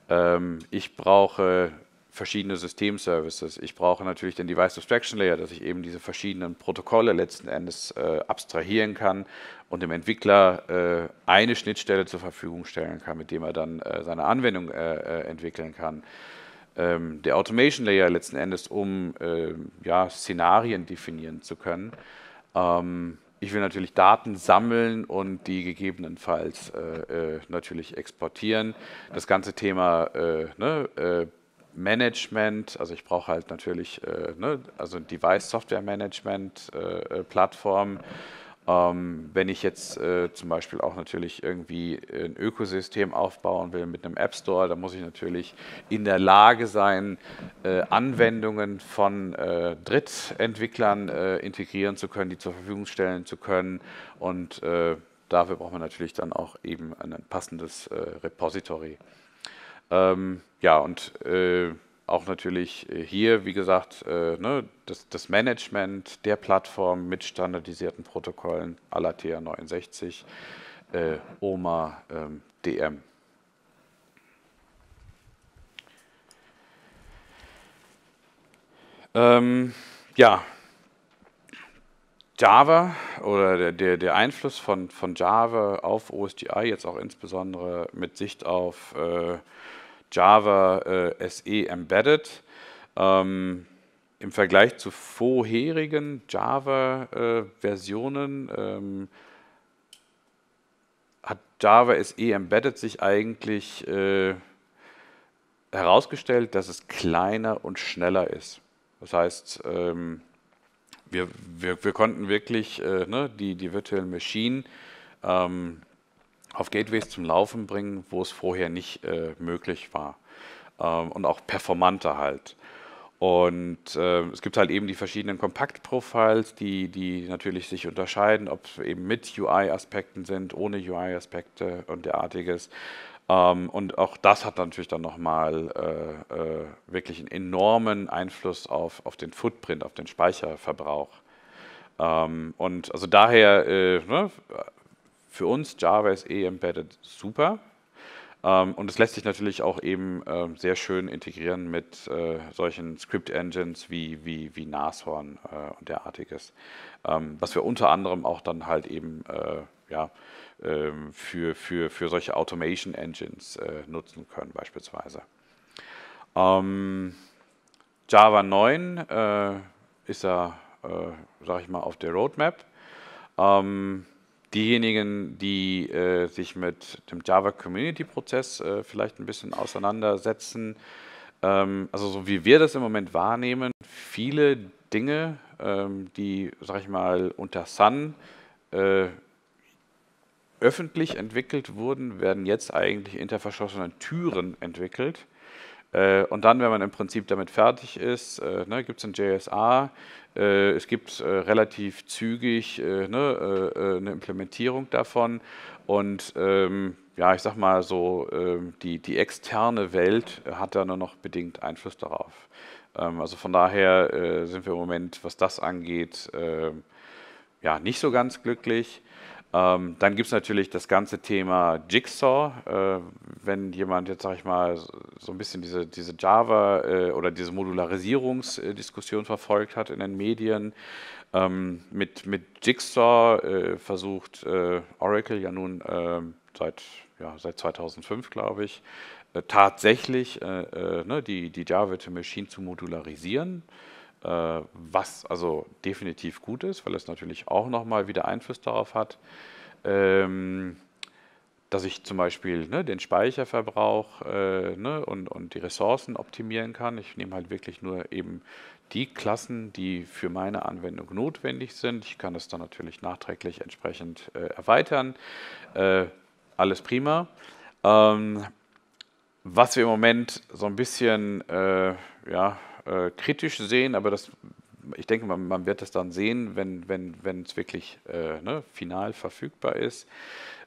Ähm, ich brauche verschiedene Systemservices. Ich brauche natürlich den Device Abstraction Layer, dass ich eben diese verschiedenen Protokolle letzten Endes äh, abstrahieren kann und dem Entwickler äh, eine Schnittstelle zur Verfügung stellen kann, mit dem er dann äh, seine Anwendung entwickeln kann ähm, der Automation Layer letzten Endes, um äh, ja, Szenarien definieren zu können. Ähm, ich will natürlich Daten sammeln und die gegebenenfalls äh, äh, natürlich exportieren. Das ganze Thema äh, ne, äh, Management, also ich brauche halt natürlich äh, ne, also Device Software Management Plattform. Ähm, wenn ich jetzt äh, zum Beispiel auch natürlich irgendwie ein Ökosystem aufbauen will mit einem App Store, dann muss ich natürlich in der Lage sein, äh, Anwendungen von äh, Drittentwicklern äh, integrieren zu können, die zur Verfügung stellen zu können. Und äh, dafür braucht man natürlich dann auch eben ein passendes äh, Repository. Ähm, ja, und auch natürlich äh, hier, wie gesagt, äh, ne, das, das, Management der Plattform mit standardisierten Protokollen Alatea 69 äh, OMA, ähm, DM. Ähm, ja, Java oder der, der Einfluss von, von Java auf OSGI, jetzt auch insbesondere mit Sicht auf äh, Java äh, SE Embedded. Ähm, Im Vergleich zu vorherigen Java-Versionen äh, ähm, hat Java SE Embedded sich eigentlich äh, herausgestellt, dass es kleiner und schneller ist. Das heißt, ähm, wir, wir, wir, konnten wirklich äh, ne, die, die virtuellen Maschinen ähm, auf Gateways zum Laufen bringen, wo es vorher nicht äh, möglich war. Ähm, und auch performanter halt. Und äh, es gibt halt eben die verschiedenen Kompaktprofiles, die, die natürlich sich unterscheiden, ob es eben mit UI-Aspekten sind, ohne UI-Aspekte und derartiges. Ähm, und auch das hat natürlich dann nochmal äh, äh, wirklich einen enormen Einfluss auf, auf den Footprint, auf den Speicherverbrauch. Ähm, und also daher, äh, ne, für uns Java ist eh embedded super. Ähm, und es lässt sich natürlich auch eben ähm, sehr schön integrieren mit äh, solchen Script-Engines wie, wie, wie Nashorn äh, und derartiges. Ähm, was wir unter anderem auch dann halt eben äh, ja, für, für, für solche Automation-Engines nutzen können beispielsweise. Java 9 ist ja, sag ich mal, auf der Roadmap. Diejenigen, die äh, sich mit dem Java Community Prozess äh, vielleicht ein bisschen auseinandersetzen, ähm, also so wie wir das im Moment wahrnehmen, viele Dinge, ähm, die, sag ich mal, unter Sun äh, öffentlich entwickelt wurden, werden jetzt eigentlich hinter verschlossenen Türen entwickelt. Äh, und dann, wenn man im Prinzip damit fertig ist, äh, ne, gibt es ein JSA, äh, es gibt äh, relativ zügig äh, ne, eine Implementierung davon und ähm, ja, ich sag mal so, ähm, die, die externe Welt hat da nur noch bedingt Einfluss darauf. Ähm, also von daher sind wir im Moment, was das angeht, ja, nicht so ganz glücklich. Ähm, dann gibt es natürlich das ganze Thema Jigsaw. Äh, wenn jemand jetzt, sag ich mal, so ein bisschen diese, diese Java- äh, oder diese Modularisierungsdiskussion verfolgt hat in den Medien, ähm, mit, mit Jigsaw äh, versucht äh, Oracle ja nun äh, seit, ja, seit 2005, glaube ich, äh, tatsächlich ne, die, die Java Virtual Machine zu modularisieren. Äh, was also definitiv gut ist, weil es natürlich auch nochmal wieder Einfluss darauf hat, ähm, dass ich zum Beispiel ne, den Speicherverbrauch äh, ne, und, und die Ressourcen optimieren kann. Ich nehme halt wirklich nur eben die Klassen, die für meine Anwendung notwendig sind. Ich kann das dann natürlich nachträglich entsprechend äh, erweitern. Äh, alles prima. Ähm, was wir im Moment so ein bisschen äh, ja, äh, kritisch sehen, aber das, ich denke, man, man wird das dann sehen, wenn es wenn, wirklich äh, ne, final verfügbar ist.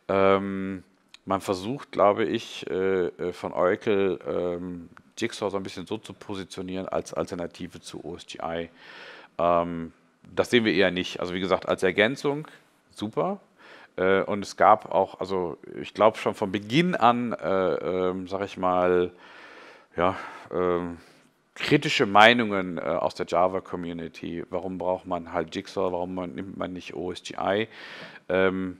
Ähm, man versucht, glaube ich, äh, äh, von Oracle ähm, Jigsaw so ein bisschen so zu positionieren als Alternative zu OSGI. Ähm, das sehen wir eher nicht. Also wie gesagt, als Ergänzung super, äh, und es gab auch, also ich glaube schon von Beginn an, äh, ähm, sag ich mal, ja, ähm, kritische Meinungen äh, aus der Java-Community. Warum braucht man halt Jigsaw? Warum man, nimmt man nicht OSGI? Ähm,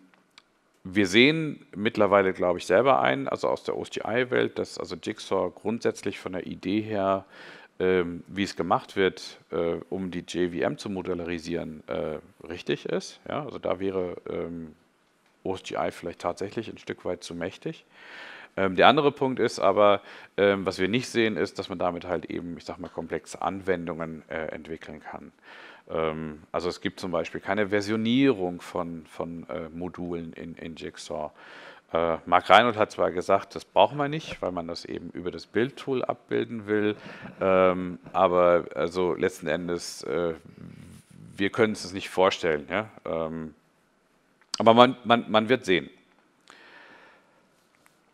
wir sehen mittlerweile, glaube ich, selber ein, also aus der OSGI-Welt, dass also Jigsaw grundsätzlich von der Idee her, ähm, wie es gemacht wird, äh, um die JVM zu modularisieren, äh, richtig ist. Ja? Also da wäre ähm, OSGI vielleicht tatsächlich ein Stück weit zu mächtig. Ähm, der andere Punkt ist aber, ähm, was wir nicht sehen, ist, dass man damit halt eben, ich sag mal, komplexe Anwendungen äh, entwickeln kann. Ähm, also es gibt zum Beispiel keine Versionierung von, von äh, Modulen in, in Jigsaw. Äh, Marc Reinhold hat zwar gesagt, das braucht man nicht, weil man das eben über das Bildtool abbilden will, ähm, aber also letzten Endes, äh, wir können es uns nicht vorstellen. Ja? Ähm, aber man, man, man wird sehen.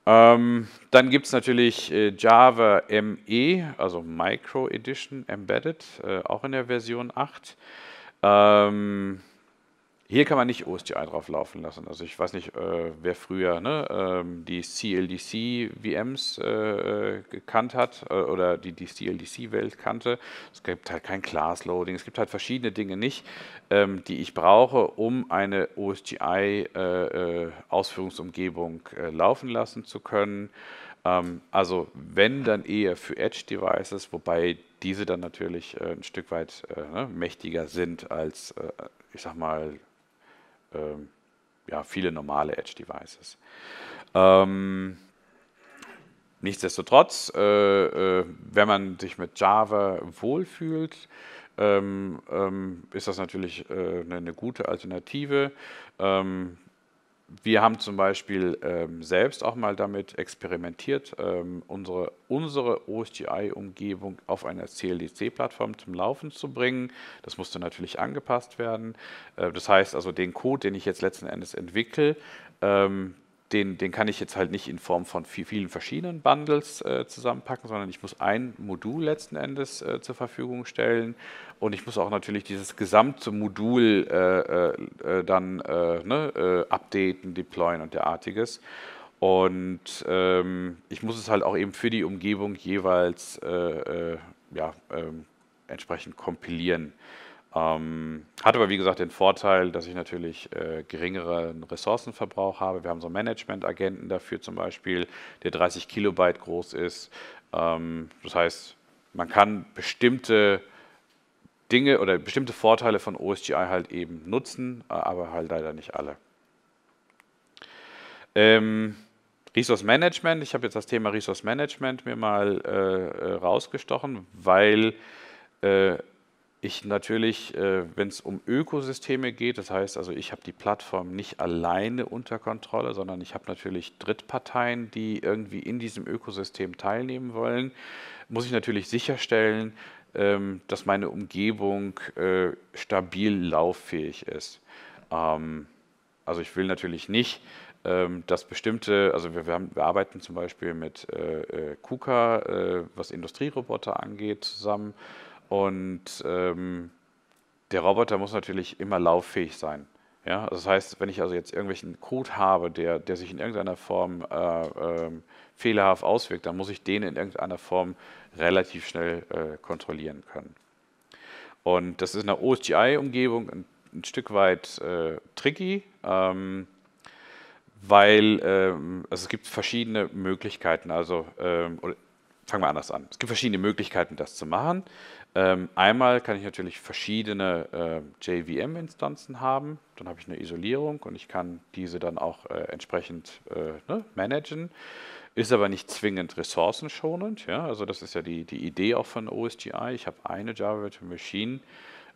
Ähm, dann gibt es natürlich äh, Java ME, also Micro Edition Embedded, äh, auch in der Version 8. Ähm, hier kann man nicht OSGI drauf laufen lassen. Also ich weiß nicht, äh, wer früher ne, ähm, die CLDC-VMs äh, äh, gekannt hat äh, oder die, die CLDC-Welt kannte. Es gibt halt kein Class-Loading, es gibt halt verschiedene Dinge nicht, ähm, die ich brauche, um eine OSGI-Ausführungsumgebung äh, äh, laufen lassen zu können. Ähm, also wenn, dann eher für Edge-Devices, wobei diese dann natürlich ein Stück weit ne, mächtiger sind als ich sag mal, ähm, ja, viele normale Edge-Devices. Ähm, nichtsdestotrotz, äh, äh, wenn man sich mit Java wohlfühlt, ähm, ähm ist das natürlich äh, eine, eine, gute Alternative. Ähm, wir haben zum Beispiel ähm, selbst auch mal damit experimentiert, ähm, unsere, unsere OSGI-Umgebung auf einer CLDC-Plattform zum Laufen zu bringen. Das musste natürlich angepasst werden. Äh, das heißt also, den Code, den ich jetzt letzten Endes entwickle, ähm, den, den kann ich jetzt halt nicht in Form von vielen verschiedenen Bundles äh, zusammenpacken, sondern ich muss ein Modul letzten Endes äh, zur Verfügung stellen und ich muss auch natürlich dieses gesamte Modul äh, äh, äh dann äh, ne, updaten, deployen und derartiges. Und ähm, ich muss es halt auch eben für die Umgebung jeweils ja, ähm, entsprechend kompilieren. Ähm, hat aber wie gesagt den Vorteil, dass ich natürlich äh, geringeren Ressourcenverbrauch habe. Wir haben so Management-Agenten dafür zum Beispiel, der 30 Kilobyte groß ist. Ähm, das heißt, man kann bestimmte Dinge oder bestimmte Vorteile von OSGI halt eben nutzen, äh, aber halt leider nicht alle. Ähm, Resource Management, ich habe jetzt das Thema Resource Management mir mal äh, äh rausgestochen, weil äh, ich natürlich, äh, wenn es um Ökosysteme geht, das heißt also, ich habe die Plattform nicht alleine unter Kontrolle, sondern ich habe natürlich Drittparteien, die irgendwie in diesem Ökosystem teilnehmen wollen, muss ich natürlich sicherstellen, ähm, dass meine Umgebung äh, stabil lauffähig ist. Ähm, also ich will natürlich nicht, ähm, dass bestimmte, also wir, haben, wir, arbeiten zum Beispiel mit äh, KUKA, was Industrieroboter angeht, zusammen. Und ähm, der Roboter muss natürlich immer lauffähig sein. Ja, also das heißt, wenn ich also jetzt irgendwelchen Code habe, der, der sich in irgendeiner Form äh, äh, fehlerhaft auswirkt, dann muss ich den in irgendeiner Form relativ schnell äh, kontrollieren können. Und das ist in der OSGI-Umgebung ein, ein, Stück weit äh, tricky, ähm, weil ähm, also es gibt verschiedene Möglichkeiten. Also ähm, fangen wir anders an. Es gibt verschiedene Möglichkeiten, das zu machen. Ähm, einmal kann ich natürlich verschiedene ähm, JVM-Instanzen haben, dann habe ich eine Isolierung und ich kann diese dann auch äh, entsprechend äh, ne, managen, ist aber nicht zwingend ressourcenschonend. Ja? Also das ist ja die, die Idee auch von OSGI. Ich habe eine Java Virtual Machine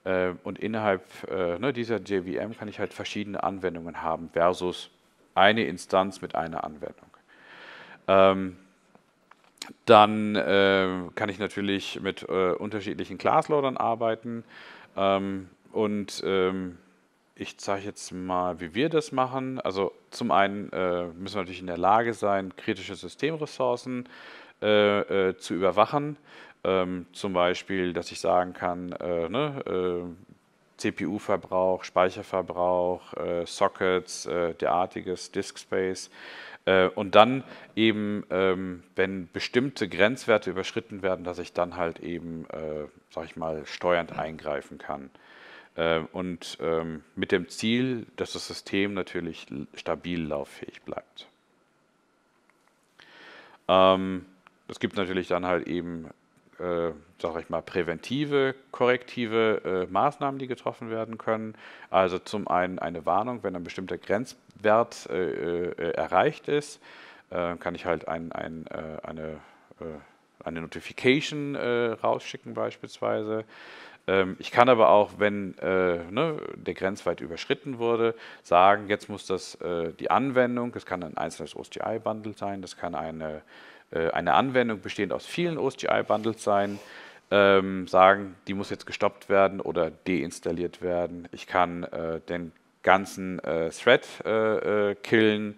äh, und innerhalb ne, dieser JVM kann ich halt verschiedene Anwendungen haben versus eine Instanz mit einer Anwendung. Ähm, dann äh, kann ich natürlich mit äh, unterschiedlichen Glasloadern arbeiten. Ähm, und ähm, ich zeige jetzt mal, wie wir das machen. Also zum einen äh, müssen wir natürlich in der Lage sein, kritische Systemressourcen äh, äh, zu überwachen. Ähm, zum Beispiel, dass ich sagen kann, äh, ne, CPU-Verbrauch, Speicherverbrauch, Sockets, derartiges, Disk Space. Äh, und dann eben, ähm, wenn bestimmte Grenzwerte überschritten werden, dass ich dann halt eben, äh, sag ich mal, steuernd eingreifen kann. Ähm, und ähm, mit dem Ziel, dass das System natürlich stabil lauffähig bleibt. es gibt natürlich dann halt eben äh, sage ich mal, präventive, korrektive äh, Maßnahmen, die getroffen werden können. Also zum einen eine Warnung, wenn ein bestimmter Grenzwert äh, äh erreicht ist, äh, kann ich halt ein, ein, äh, eine, eine Notification rausschicken beispielsweise. Ähm, ich kann aber auch, wenn ne, der Grenzwert überschritten wurde, sagen, jetzt muss das die Anwendung, das kann ein einzelnes osti bundle sein, das kann eine äh, eine Anwendung bestehend aus vielen OSGI-Bundles sein, ähm, sagen, die muss jetzt gestoppt werden oder deinstalliert werden. Ich kann äh, den ganzen äh, Thread äh, äh killen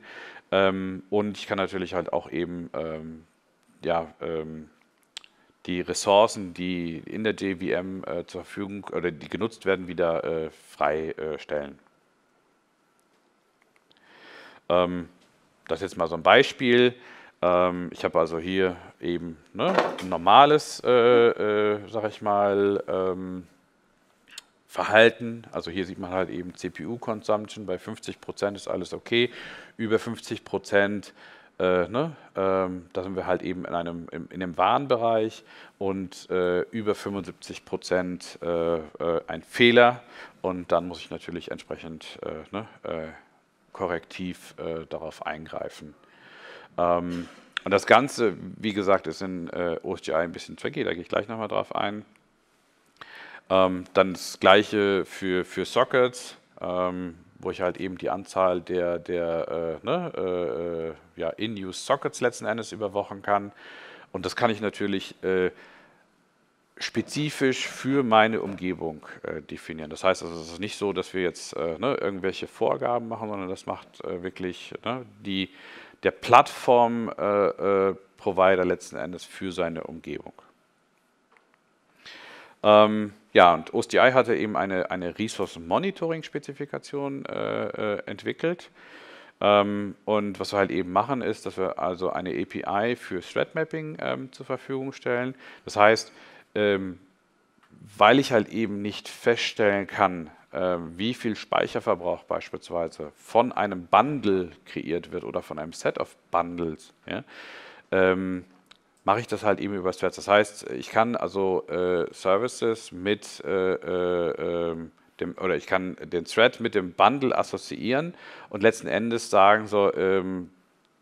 ähm, und ich kann natürlich halt auch eben ähm, ja, ähm, die Ressourcen, die in der JVM äh, zur Verfügung oder die genutzt werden, wieder freistellen. Ähm, das ist jetzt mal so ein Beispiel. Ähm, ich habe also hier eben ne, ein normales, äh, äh, sag ich mal, ähm, Verhalten, also hier sieht man halt eben CPU-Consumption, bei 50% ist alles okay, über 50% äh, ne, ähm, da sind wir halt eben in einem, in, in einem Warenbereich und äh, über 75 Prozent äh, äh, ein Fehler und dann muss ich natürlich entsprechend äh, ne, äh, korrektiv darauf eingreifen. Ähm, und das Ganze, wie gesagt, ist in äh, OSGI ein bisschen tricky, da gehe ich gleich nochmal drauf ein. Ähm, dann das gleiche für, für Sockets, ähm, wo ich halt eben die Anzahl der, der äh, ne, äh, äh ja, In-Use Sockets letzten Endes überwachen kann. Und das kann ich natürlich äh, spezifisch für meine Umgebung äh, definieren. Das heißt, also, es ist nicht so, dass wir jetzt äh, ne, irgendwelche Vorgaben machen, sondern das macht äh, wirklich ne, die der Plattform-Provider äh, äh, letzten Endes für seine Umgebung. Ähm, ja, und OSDI hatte eben eine, eine Resource-Monitoring-Spezifikation äh, äh, entwickelt. Ähm, und was wir halt eben machen, ist, dass wir also eine API für Threat Mapping ähm, zur Verfügung stellen. Das heißt, ähm, weil ich halt eben nicht feststellen kann, äh, wie viel Speicherverbrauch beispielsweise von einem Bundle kreiert wird oder von einem Set of Bundles, ja, ähm, mache ich das halt eben über Threads. Das heißt, ich kann also äh, Services mit äh, äh, ähm, dem, oder ich kann den Thread mit dem Bundle assoziieren und letzten Endes sagen so, ähm,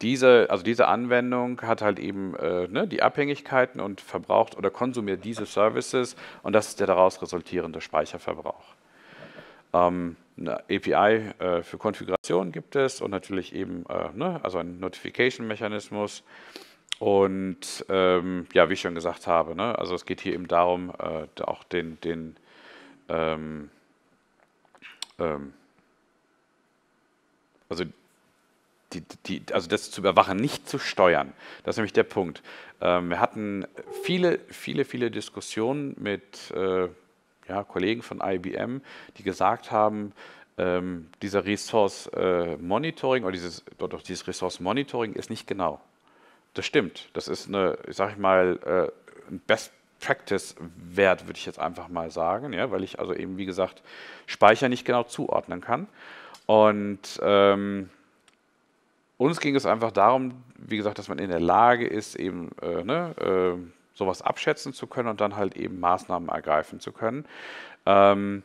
diese, also diese Anwendung hat halt eben äh, ne, die Abhängigkeiten und verbraucht oder konsumiert diese Services und das ist der daraus resultierende Speicherverbrauch. Ähm, eine API äh, für Konfiguration gibt es und natürlich eben äh, ne, also ein Notification-Mechanismus. Und ähm, ja, wie ich schon gesagt habe, ne, also es geht hier eben darum, äh, auch den, den ähm, ähm, also die, die, also das zu überwachen, nicht zu steuern. Das ist nämlich der Punkt. Ähm, wir hatten viele, viele, viele Diskussionen mit äh, ja, Kollegen von IBM, die gesagt haben, ähm, dieser Resource äh, Monitoring oder dieses, doch, dieses Resource Monitoring ist nicht genau. Das stimmt. Das ist eine, ich ich mal, äh, ein Best Practice-Wert, würde ich jetzt einfach mal sagen, ja, weil ich also eben, wie gesagt, Speicher nicht genau zuordnen kann. Und ähm, uns ging es einfach darum, wie gesagt, dass man in der Lage ist, eben äh, ne, äh, sowas abschätzen zu können und dann halt eben Maßnahmen ergreifen zu können. Ähm,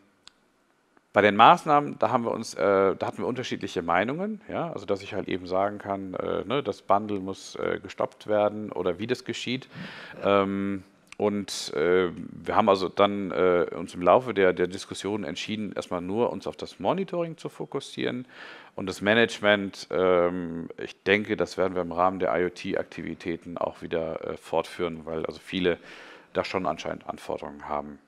bei den Maßnahmen, da haben wir uns, äh, da hatten wir unterschiedliche Meinungen, ja, also dass ich halt eben sagen kann, äh, ne, das Bundle muss äh, gestoppt werden oder wie das geschieht. Ähm, und äh, wir haben also dann äh, uns im Laufe der, der Diskussion entschieden, erstmal nur uns auf das Monitoring zu fokussieren und das Management, ähm, ich denke, das werden wir im Rahmen der IoT-Aktivitäten auch wieder äh, fortführen, weil also viele da schon anscheinend Anforderungen haben.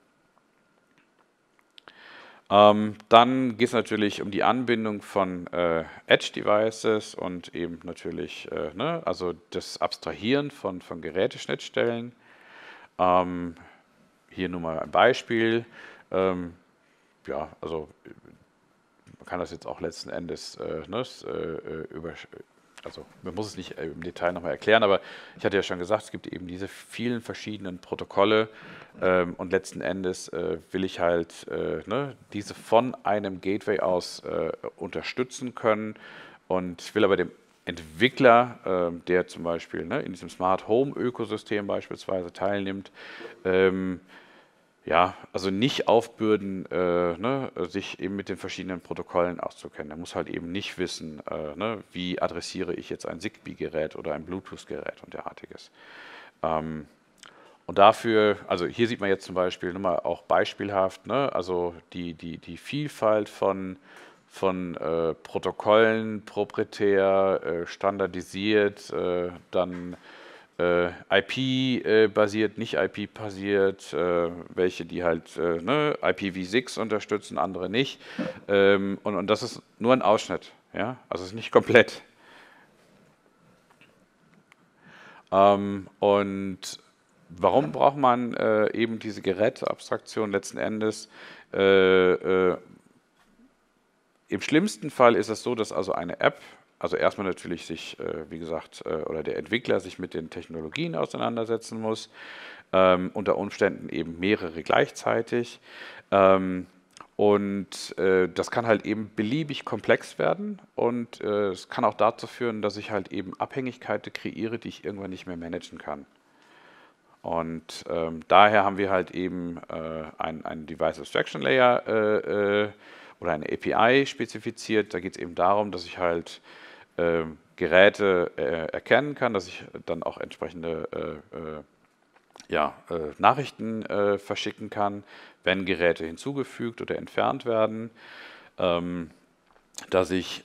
Ähm, dann geht es natürlich um die Anbindung von äh, Edge-Devices und eben natürlich äh, ne, also das Abstrahieren von, von Geräteschnittstellen. Ähm, hier nur mal ein Beispiel. Ähm, ja, also kann das jetzt auch letzten Endes äh, ne, äh, äh, über, also man muss es nicht äh, im Detail nochmal erklären, aber ich hatte ja schon gesagt, es gibt eben diese vielen verschiedenen Protokolle ähm, und letzten Endes äh, will ich halt äh, ne, diese von einem Gateway aus äh, unterstützen können und will aber dem Entwickler, ähm, der zum Beispiel ne, in diesem Smart Home Ökosystem beispielsweise teilnimmt, ähm, ja, also nicht aufbürden, äh, ne, sich eben mit den verschiedenen Protokollen auszukennen. Er muss halt eben nicht wissen, äh, ne, wie adressiere ich jetzt ein Zigbee-Gerät oder ein Bluetooth-Gerät und derartiges. Ähm, und dafür, also hier sieht man jetzt zum Beispiel nochmal auch beispielhaft, ne, also die, die, die Vielfalt von, von äh, Protokollen, proprietär, äh, standardisiert, äh, dann äh, IP-basiert, äh, nicht IP-basiert, äh, welche die halt ne, IPv6 unterstützen, andere nicht. Ähm, und, und das ist nur ein Ausschnitt, ja? also es ist nicht komplett. Ähm, und warum braucht man äh, eben diese Geräteabstraktion letzten Endes? Äh, äh, Im schlimmsten Fall ist es so, dass also eine App also erstmal natürlich sich, äh, wie gesagt, äh, oder der Entwickler sich mit den Technologien auseinandersetzen muss, ähm, unter Umständen eben mehrere gleichzeitig. Ähm, und äh, das kann halt eben beliebig komplex werden und es kann auch dazu führen, dass ich halt eben Abhängigkeiten kreiere, die ich irgendwann nicht mehr managen kann. Und ähm, daher haben wir halt eben ein, ein Device Abstraction Layer oder eine API spezifiziert. Da geht es eben darum, dass ich halt ähm, Geräte äh, erkennen kann, dass ich dann auch entsprechende äh, äh, ja, Nachrichten verschicken kann, wenn Geräte hinzugefügt oder entfernt werden, ähm, dass ich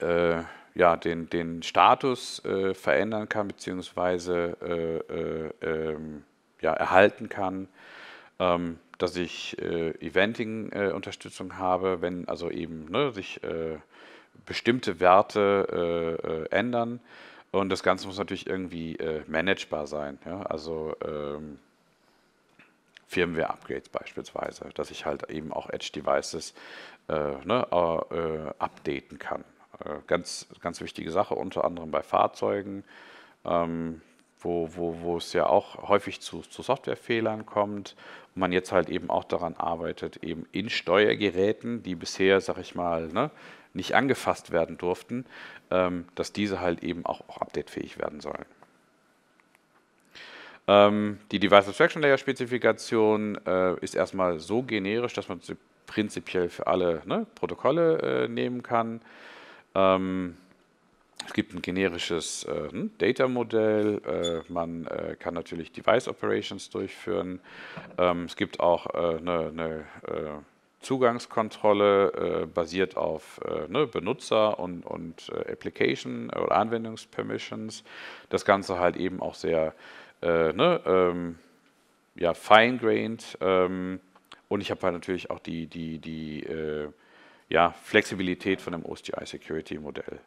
ja, den, den Status äh, verändern kann, bzw. äh, äh, ähm, ja, erhalten kann, ähm, dass ich Eventing-Unterstützung habe, wenn also eben ne, sich bestimmte Werte äh, äh, ändern. Und das Ganze muss natürlich irgendwie äh, managebar sein. Ja? Also ähm, Firmware-Upgrades beispielsweise, dass ich halt eben auch Edge-Devices äh, ne, äh, updaten kann. ganz, ganz wichtige Sache, unter anderem bei Fahrzeugen. Ähm, wo, wo, wo es ja auch häufig zu, zu Softwarefehlern kommt und man jetzt halt eben auch daran arbeitet, eben in Steuergeräten, die bisher, sag ich mal, ne, nicht angefasst werden durften, ähm, dass diese halt eben auch, auch updatefähig werden sollen. Ähm, die Device Abstraction Layer Spezifikation äh, ist erstmal so generisch, dass man sie prinzipiell für alle ne, Protokolle äh, nehmen kann. Ähm, es gibt ein generisches äh, hm, Data-Modell, äh, man äh, kann natürlich Device Operations durchführen. Ähm, es gibt auch eine, äh, eine äh, Zugangskontrolle äh, basiert auf äh, ne, Benutzer und, und äh, Application oder Anwendungspermissions. Das Ganze halt eben auch sehr äh, ne, ähm, ja, fine-grained. Ähm, und ich habe halt natürlich auch die, die, die äh, ja, Flexibilität von dem OSGI Security Modell.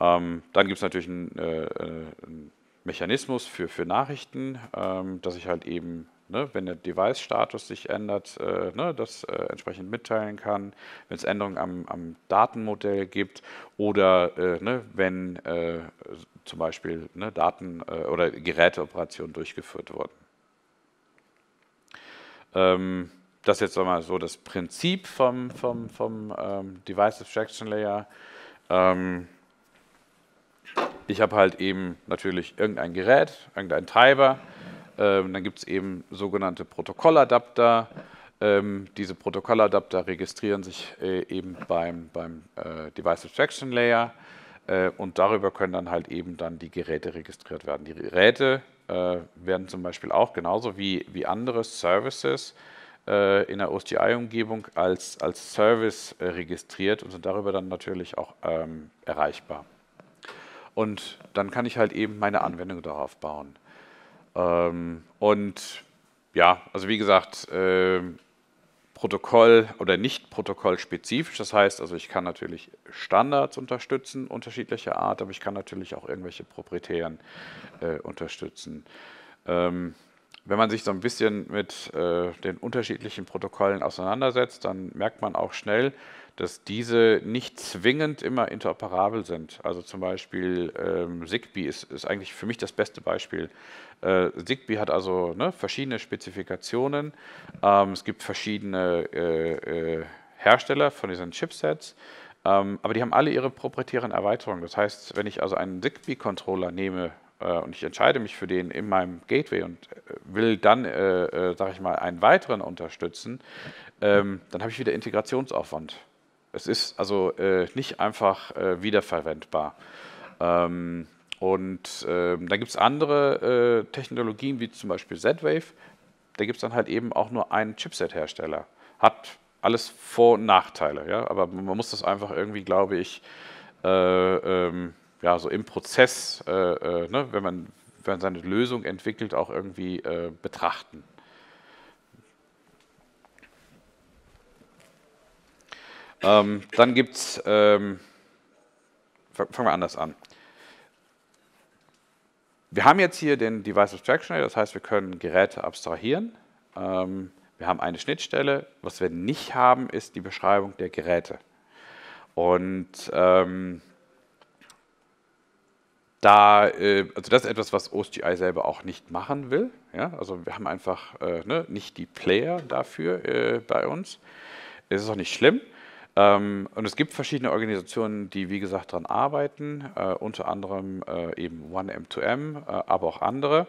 Ähm, dann gibt es natürlich einen, äh, einen Mechanismus für, für Nachrichten, ähm, dass ich halt eben Ne, wenn der Device-Status sich ändert, äh, ne, das äh, entsprechend mitteilen kann, wenn es Änderungen am, am, Datenmodell gibt oder äh, ne, wenn äh, zum Beispiel ne, Daten- äh, oder Geräteoperationen durchgeführt wurden. Ähm, das ist jetzt mal so das Prinzip vom, vom, vom ähm, Device Abstraction Layer. Ähm, ich habe halt eben natürlich irgendein Gerät, irgendein Treiber, ähm, dann gibt es eben sogenannte Protokolladapter. Ähm, diese Protokolladapter registrieren sich äh, eben beim, beim äh, Device Abstraction Layer äh, und darüber können dann halt eben dann die Geräte registriert werden. Die Geräte äh, werden zum Beispiel auch genauso wie, wie andere Services äh, in der OSGI-Umgebung als, als Service äh, registriert und sind darüber dann natürlich auch ähm, erreichbar. Und dann kann ich halt eben meine Anwendung darauf bauen. Ähm, und ja, also wie gesagt, äh, Protokoll oder nicht protokollspezifisch. Das heißt, also ich kann natürlich Standards unterstützen, unterschiedlicher Art, aber ich kann natürlich auch irgendwelche proprietären äh, unterstützen. Ähm, wenn man sich so ein bisschen mit äh, den unterschiedlichen Protokollen auseinandersetzt, dann merkt man auch schnell, dass diese nicht zwingend immer interoperabel sind. Also zum Beispiel ähm, Zigbee ist, ist, eigentlich für mich das beste Beispiel. Äh, Zigbee hat also ne, verschiedene Spezifikationen. Ähm, es gibt verschiedene äh, äh, Hersteller von diesen Chipsets. Ähm, aber die haben alle ihre proprietären Erweiterungen. Das heißt, wenn ich also einen Zigbee-Controller nehme äh, und ich entscheide mich für den in meinem Gateway und äh, will dann, äh, äh sage ich mal, einen weiteren unterstützen, ähm, dann habe ich wieder Integrationsaufwand. Es ist also äh, nicht einfach äh, wiederverwendbar. Ähm, und ähm, äh, dann gibt es andere Technologien, wie zum Beispiel Z-Wave. Da gibt es dann halt eben auch nur einen Chipset-Hersteller. Hat alles Vor- und Nachteile, ja? aber man muss das einfach irgendwie, glaube ich, äh, ähm, ja, so im Prozess, äh, äh, ne? wenn, man, wenn man seine Lösung entwickelt, auch irgendwie betrachten. Ähm, dann gibt es, ähm, fangen wir anders an. Wir haben jetzt hier den Device Abstraction, das heißt, wir können Geräte abstrahieren. Ähm, wir haben eine Schnittstelle. Was wir nicht haben, ist die Beschreibung der Geräte. Und ähm, da, äh, also das ist etwas, was OSGI selber auch nicht machen will. Ja? Also wir haben einfach äh, ne, nicht die Player dafür äh, bei uns. Es ist auch nicht schlimm. Ähm, und es gibt verschiedene Organisationen, die wie gesagt daran arbeiten, äh, unter anderem äh, eben OneM2M, äh, aber auch andere.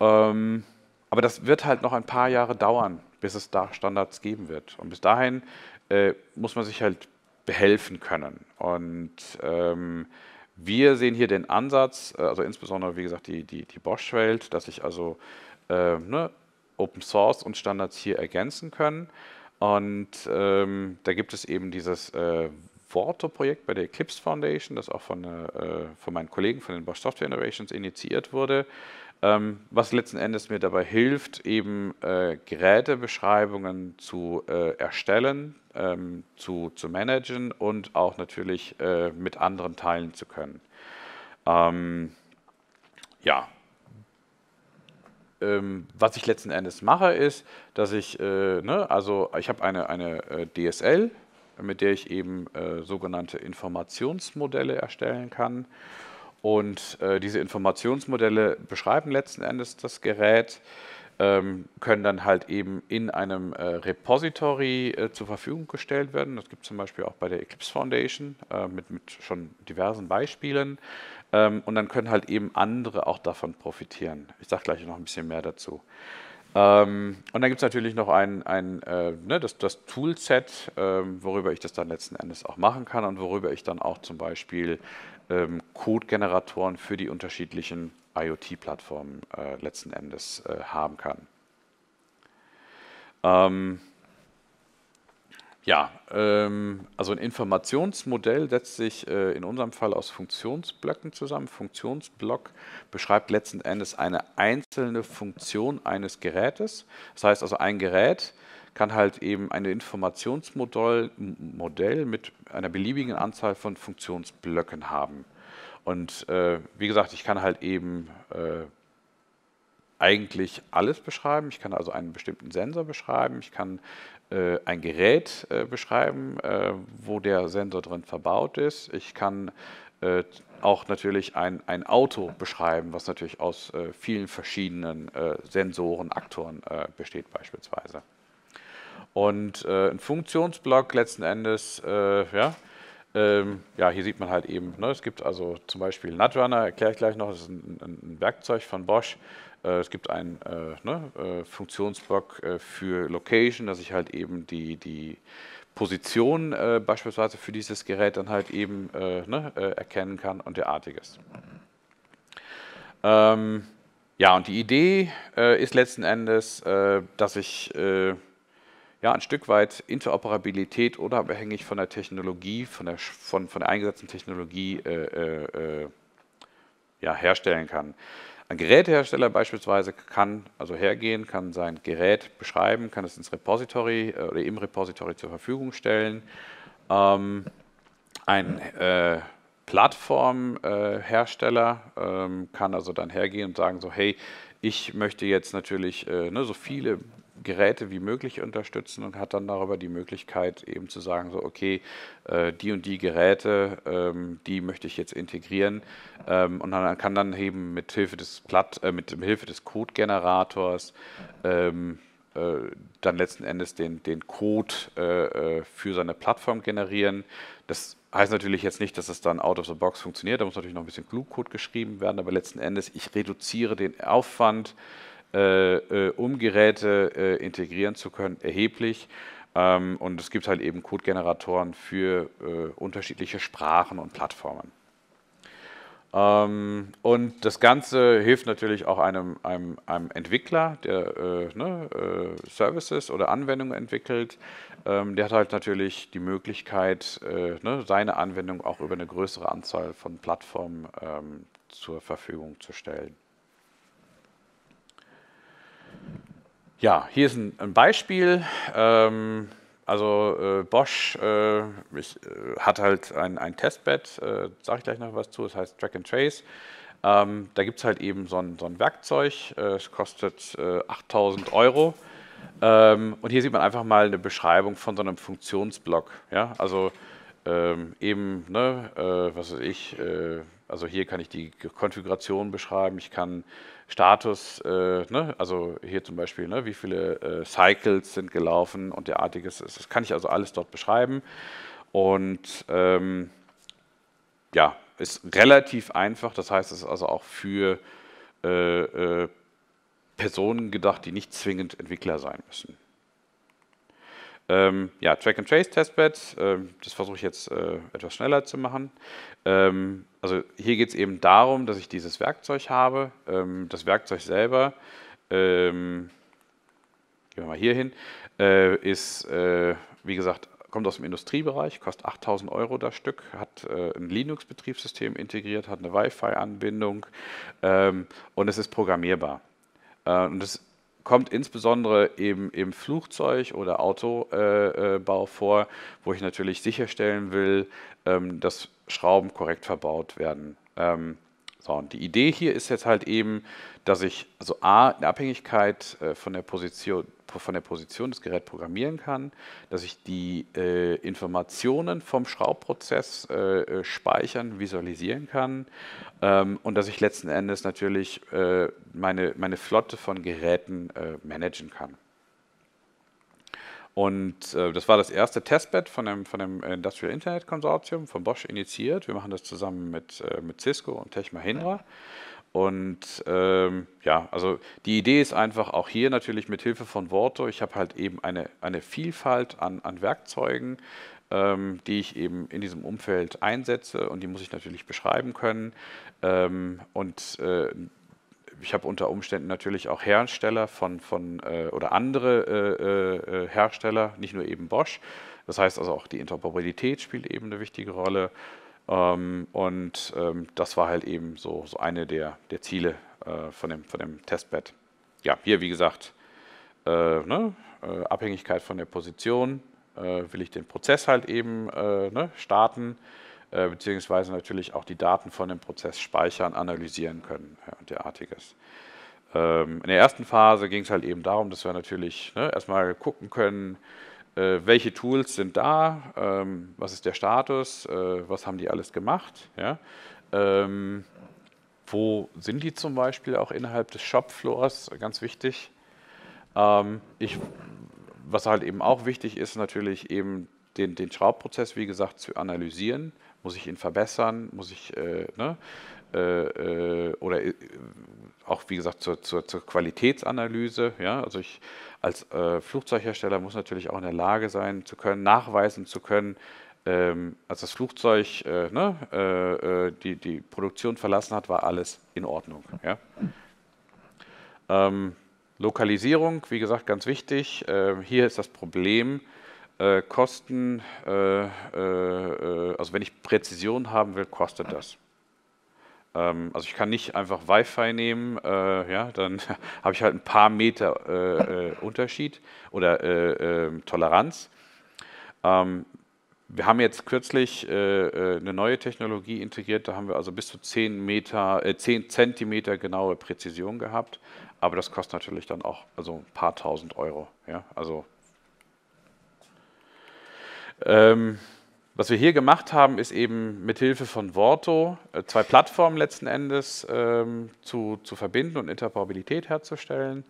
Ähm, aber das wird halt noch ein paar Jahre dauern, bis es da Standards geben wird. Und bis dahin äh, muss man sich halt behelfen können. Und ähm, wir sehen hier den Ansatz, äh, also insbesondere wie gesagt die, die, die Bosch-Welt, dass sich also äh, ne, Open Source und Standards hier ergänzen können. Und ähm, da gibt es eben dieses äh, Worte-Projekt bei der Eclipse Foundation, das auch von, äh, von meinen Kollegen von den Bosch Software Innovations initiiert wurde, ähm, was letzten Endes mir dabei hilft, eben äh, Gerätebeschreibungen zu äh, erstellen, ähm, zu, zu managen und auch natürlich äh, mit anderen teilen zu können. Ähm, ja, ähm, was ich letzten Endes mache, ist, dass ich, äh, ne, also ich habe eine, eine äh, DSL, mit der ich eben äh, sogenannte Informationsmodelle erstellen kann. Und äh, diese Informationsmodelle beschreiben letzten Endes das Gerät, ähm, können dann halt eben in einem äh, Repository äh, zur Verfügung gestellt werden. Das gibt es zum Beispiel auch bei der Eclipse Foundation äh, mit, mit schon diversen Beispielen. Ähm, und dann können halt eben andere auch davon profitieren. Ich sage gleich noch ein bisschen mehr dazu. Ähm, und dann gibt es natürlich noch ein, ein äh, ne, das, das, Toolset, ähm, worüber ich das dann letzten Endes auch machen kann und worüber ich dann auch zum Beispiel ähm, Code-Generatoren für die unterschiedlichen IoT-Plattformen äh, letzten Endes äh, haben kann. Ähm, ja, ähm, also ein Informationsmodell setzt sich äh, in unserem Fall aus Funktionsblöcken zusammen. Funktionsblock beschreibt letzten Endes eine einzelne Funktion eines Gerätes. Das heißt also, ein Gerät kann halt eben ein Informationsmodell Modell mit einer beliebigen Anzahl von Funktionsblöcken haben. Und äh, wie gesagt, ich kann halt eben äh, eigentlich alles beschreiben. Ich kann also einen bestimmten Sensor beschreiben, ich kann äh, ein Gerät äh, beschreiben, äh, wo der Sensor drin verbaut ist. Ich kann auch natürlich ein, ein Auto beschreiben, was natürlich aus vielen verschiedenen Sensoren, Aktoren besteht beispielsweise. Und ein Funktionsblock letzten Endes, ja, ähm, ja, hier sieht man halt eben, ne, es gibt also zum Beispiel Netrunner, erkläre ich gleich noch, das ist ein, ein Werkzeug von Bosch, äh, es gibt einen äh, ne, äh, Funktionsblock für Location, dass ich halt eben die, die Position beispielsweise für dieses Gerät dann halt eben ne, erkennen kann und derartiges. Ähm, ja, und die Idee äh, ist letzten Endes, äh, dass ich äh, ja, ein Stück weit Interoperabilität oder abhängig von der Technologie, von der, von, von der eingesetzten Technologie ja, herstellen kann. Ein Gerätehersteller beispielsweise kann also hergehen, kann sein Gerät beschreiben, kann es ins Repository äh, oder im Repository zur Verfügung stellen. Ähm, ein äh, Plattformhersteller äh, ähm, kann also dann hergehen und sagen so, hey, ich möchte jetzt natürlich äh, ne, so viele Geräte wie möglich unterstützen und hat dann darüber die Möglichkeit eben zu sagen, so okay, äh, die und die Geräte, ähm, die möchte ich jetzt integrieren ähm, und dann kann dann eben mit Hilfe des Platt, äh, mit Hilfe des Code-Generators ähm, äh, dann letzten Endes den, den Code für seine Plattform generieren. Das heißt natürlich jetzt nicht, dass es dann out of the box funktioniert, da muss natürlich noch ein bisschen Glue-Code geschrieben werden, aber letzten Endes, ich reduziere den Aufwand, äh, äh, um Geräte äh, integrieren zu können, erheblich. Ähm, und es gibt halt eben Code-Generatoren für unterschiedliche Sprachen und Plattformen. Ähm, und das Ganze hilft natürlich auch einem, einem, einem Entwickler, der äh, ne, äh, Services oder Anwendungen entwickelt. Ähm, der hat halt natürlich die Möglichkeit, äh, ne, seine Anwendung auch über eine größere Anzahl von Plattformen ähm, zur Verfügung zu stellen. Ja, hier ist ein, ein Beispiel. Ähm, also äh, Bosch äh, ich, äh, hat halt ein, ein Testbed, äh, sage ich gleich noch was zu, das heißt Track and Trace. Ähm, da gibt es halt eben so ein, so ein Werkzeug, äh, es kostet 8000 äh, Euro. Ähm, und hier sieht man einfach mal eine Beschreibung von so einem Funktionsblock. Ja? Also ähm, eben, ne, äh, was weiß ich, also hier kann ich die Konfiguration beschreiben, ich kann Status, äh, ne? also hier zum Beispiel, ne? wie viele äh, Cycles sind gelaufen und derartiges. Das kann ich also alles dort beschreiben. Und ähm, ja, ist relativ einfach. Das heißt, es ist also auch für äh, äh Personen gedacht, die nicht zwingend Entwickler sein müssen. Ähm, ja, Track and Trace Testbed, ähm, das versuche ich jetzt äh, etwas schneller zu machen. Ähm, also hier geht es eben darum, dass ich dieses Werkzeug habe. Ähm, das Werkzeug selber, ähm, gehen wir mal hier hin, äh, ist, äh, wie gesagt, kommt aus dem Industriebereich, kostet 8000 Euro das Stück, hat äh, ein Linux-Betriebssystem integriert, hat eine Wi-Fi-Anbindung ähm, und es ist programmierbar. Äh, und das kommt insbesondere eben im Flugzeug- oder Autobau vor, wo ich natürlich sicherstellen will, ähm, dass Schrauben korrekt verbaut werden. Ähm, so, und die Idee hier ist jetzt halt eben, dass ich also A, eine Abhängigkeit äh, von, der Position, von der Position des Geräts programmieren kann, dass ich die äh, Informationen vom Schraubprozess äh, äh, speichern, visualisieren kann ähm, und dass ich letzten Endes natürlich äh, meine, meine Flotte von Geräten managen kann. Und äh, das war das erste Testbed von dem, von dem Industrial Internet Konsortium, von Bosch initiiert. Wir machen das zusammen mit, äh, mit Cisco und Tech Mahindra. Und ähm, ja, also die Idee ist einfach auch hier natürlich mit Hilfe von Worto. Ich habe halt eben eine, eine Vielfalt an, an Werkzeugen, ähm, die ich eben in diesem Umfeld einsetze und die muss ich natürlich beschreiben können. Ähm, und äh, ich habe unter Umständen natürlich auch Hersteller von, von äh, oder andere äh, äh, äh, Hersteller, nicht nur eben Bosch. Das heißt also auch die Interoperabilität spielt eben eine wichtige Rolle. Ähm, und ähm, das war halt eben so, so eine der, der Ziele äh, von, dem, von dem Testbed. Ja, hier wie gesagt, äh, ne, Abhängigkeit von der Position will ich den Prozess halt eben ne, starten. Äh, beziehungsweise natürlich auch die Daten von dem Prozess speichern, analysieren können und derartiges. Ähm, in der ersten Phase ging es halt eben darum, dass wir natürlich ne, erstmal gucken können, äh, welche Tools sind da, ähm, was ist der Status, äh, was haben die alles gemacht, ja? Ähm, wo sind die zum Beispiel auch innerhalb des Shopfloors, ganz wichtig. ich, was halt eben auch wichtig ist, natürlich eben den, den Schraubprozess, wie gesagt, zu analysieren muss ich ihn verbessern? Muss ich, äh, ne? Äh, äh oder äh, auch wie gesagt zur, zur, zur, Qualitätsanalyse. Ja? Also ich als äh, Flugzeughersteller muss natürlich auch in der Lage sein zu können, nachweisen zu können, ähm, als das Flugzeug ne, die, die Produktion verlassen hat, war alles in Ordnung. Ja? Ähm, Lokalisierung, wie gesagt, ganz wichtig. Ähm, hier ist das Problem, äh, Kosten, äh, äh, äh, also wenn ich Präzision haben will, kostet das. Ähm, also ich kann nicht einfach Wi-Fi nehmen, äh, ja, dann habe ich halt ein paar Meter äh, Unterschied oder ähm, Toleranz. Ähm, wir haben jetzt kürzlich eine neue Technologie integriert, da haben wir also bis zu 10, Meter, 10 Zentimeter genaue Präzision gehabt, aber das kostet natürlich dann auch also ein paar tausend Euro. Ja? Also ähm, was wir hier gemacht haben, ist eben mit Hilfe von Vorto äh, zwei Plattformen letzten Endes ähm, zu, zu verbinden und Interoperabilität herzustellen.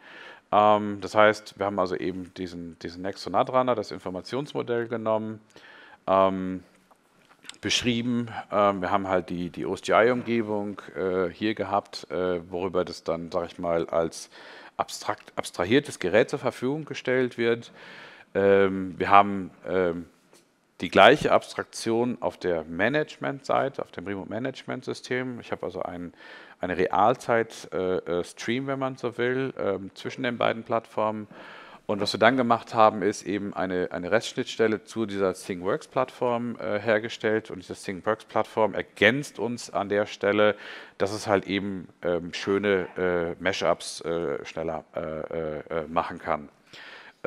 Ähm, das heißt, wir haben also eben diesen, diesen Nadrunner, das Informationsmodell genommen, ähm, beschrieben. Ähm, wir haben halt die, die OSGI-Umgebung äh, hier gehabt, äh, worüber das dann, sag ich mal, als abstrakt, abstrahiertes Gerät zur Verfügung gestellt wird. Ähm, wir haben ähm, die gleiche Abstraktion auf der Management-Seite, auf dem Remote Management-System. Ich habe also ein, eine Realzeit-Stream, äh, äh, wenn man so will, ähm, zwischen den beiden Plattformen. Und was wir dann gemacht haben, ist eben eine, eine Restschnittstelle zu dieser ThingWorks-Plattform äh, hergestellt. Und diese ThingWorks-Plattform ergänzt uns an der Stelle, dass es halt eben ähm, schöne äh, Mashups äh, schneller äh, machen kann.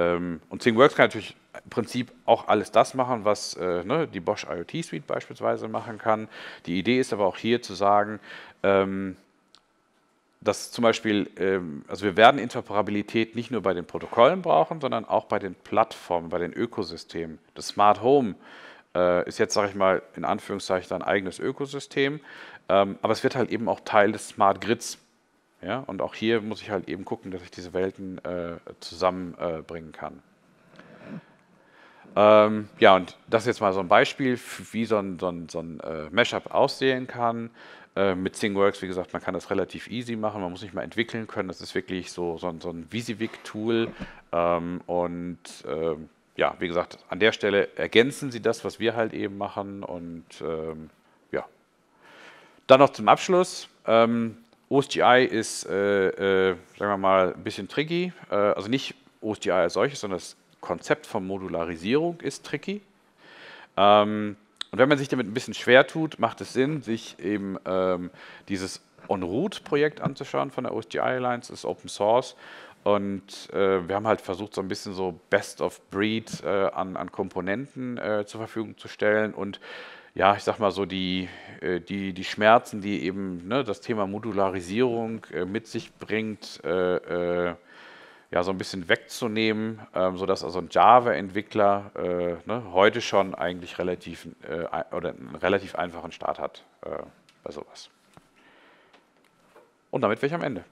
Ähm, und ThingWorks kann natürlich im Prinzip auch alles das machen, was äh, ne, die Bosch IoT Suite beispielsweise machen kann. Die Idee ist aber auch hier zu sagen, ähm, dass zum Beispiel, ähm, also wir werden Interoperabilität nicht nur bei den Protokollen brauchen, sondern auch bei den Plattformen, bei den Ökosystemen. Das Smart Home äh, ist jetzt, sage ich mal, in Anführungszeichen ein eigenes Ökosystem, ähm, aber es wird halt eben auch Teil des Smart Grids. Ja? Und auch hier muss ich halt eben gucken, dass ich diese Welten äh, zusammenbringen äh, kann. Ähm, ja, und das ist jetzt mal so ein Beispiel, wie so ein, so ein, so ein äh, Mashup aussehen kann. Äh, mit ThingWorks, wie gesagt, man kann das relativ easy machen, man muss nicht mal entwickeln können. Das ist wirklich so, so, so ein Visivik-Tool. Ähm, und ähm, ja, wie gesagt, an der Stelle ergänzen Sie das, was wir halt eben machen. Und ähm, ja. Dann noch zum Abschluss. Ähm, OSGI ist, äh, äh, sagen wir mal, ein bisschen tricky. Äh, also nicht OSGI als solches, sondern das Konzept von Modularisierung ist tricky. Ähm, und wenn man sich damit ein bisschen schwer tut, macht es Sinn, sich eben ähm, dieses On-Route-Projekt anzuschauen von der OSGI Alliance, das ist Open Source. Und äh, wir haben halt versucht, so ein bisschen so Best of Breed äh, an, an Komponenten äh, zur Verfügung zu stellen und ja, ich sag mal so, die, äh, die, die Schmerzen, die eben ne, das Thema Modularisierung äh, mit sich bringt, äh, äh, ja, so ein bisschen wegzunehmen, ähm, sodass also ein Java-Entwickler äh, ne, heute schon eigentlich relativ äh, oder einen relativ einfachen Start hat äh, bei sowas. Und damit wäre ich am Ende.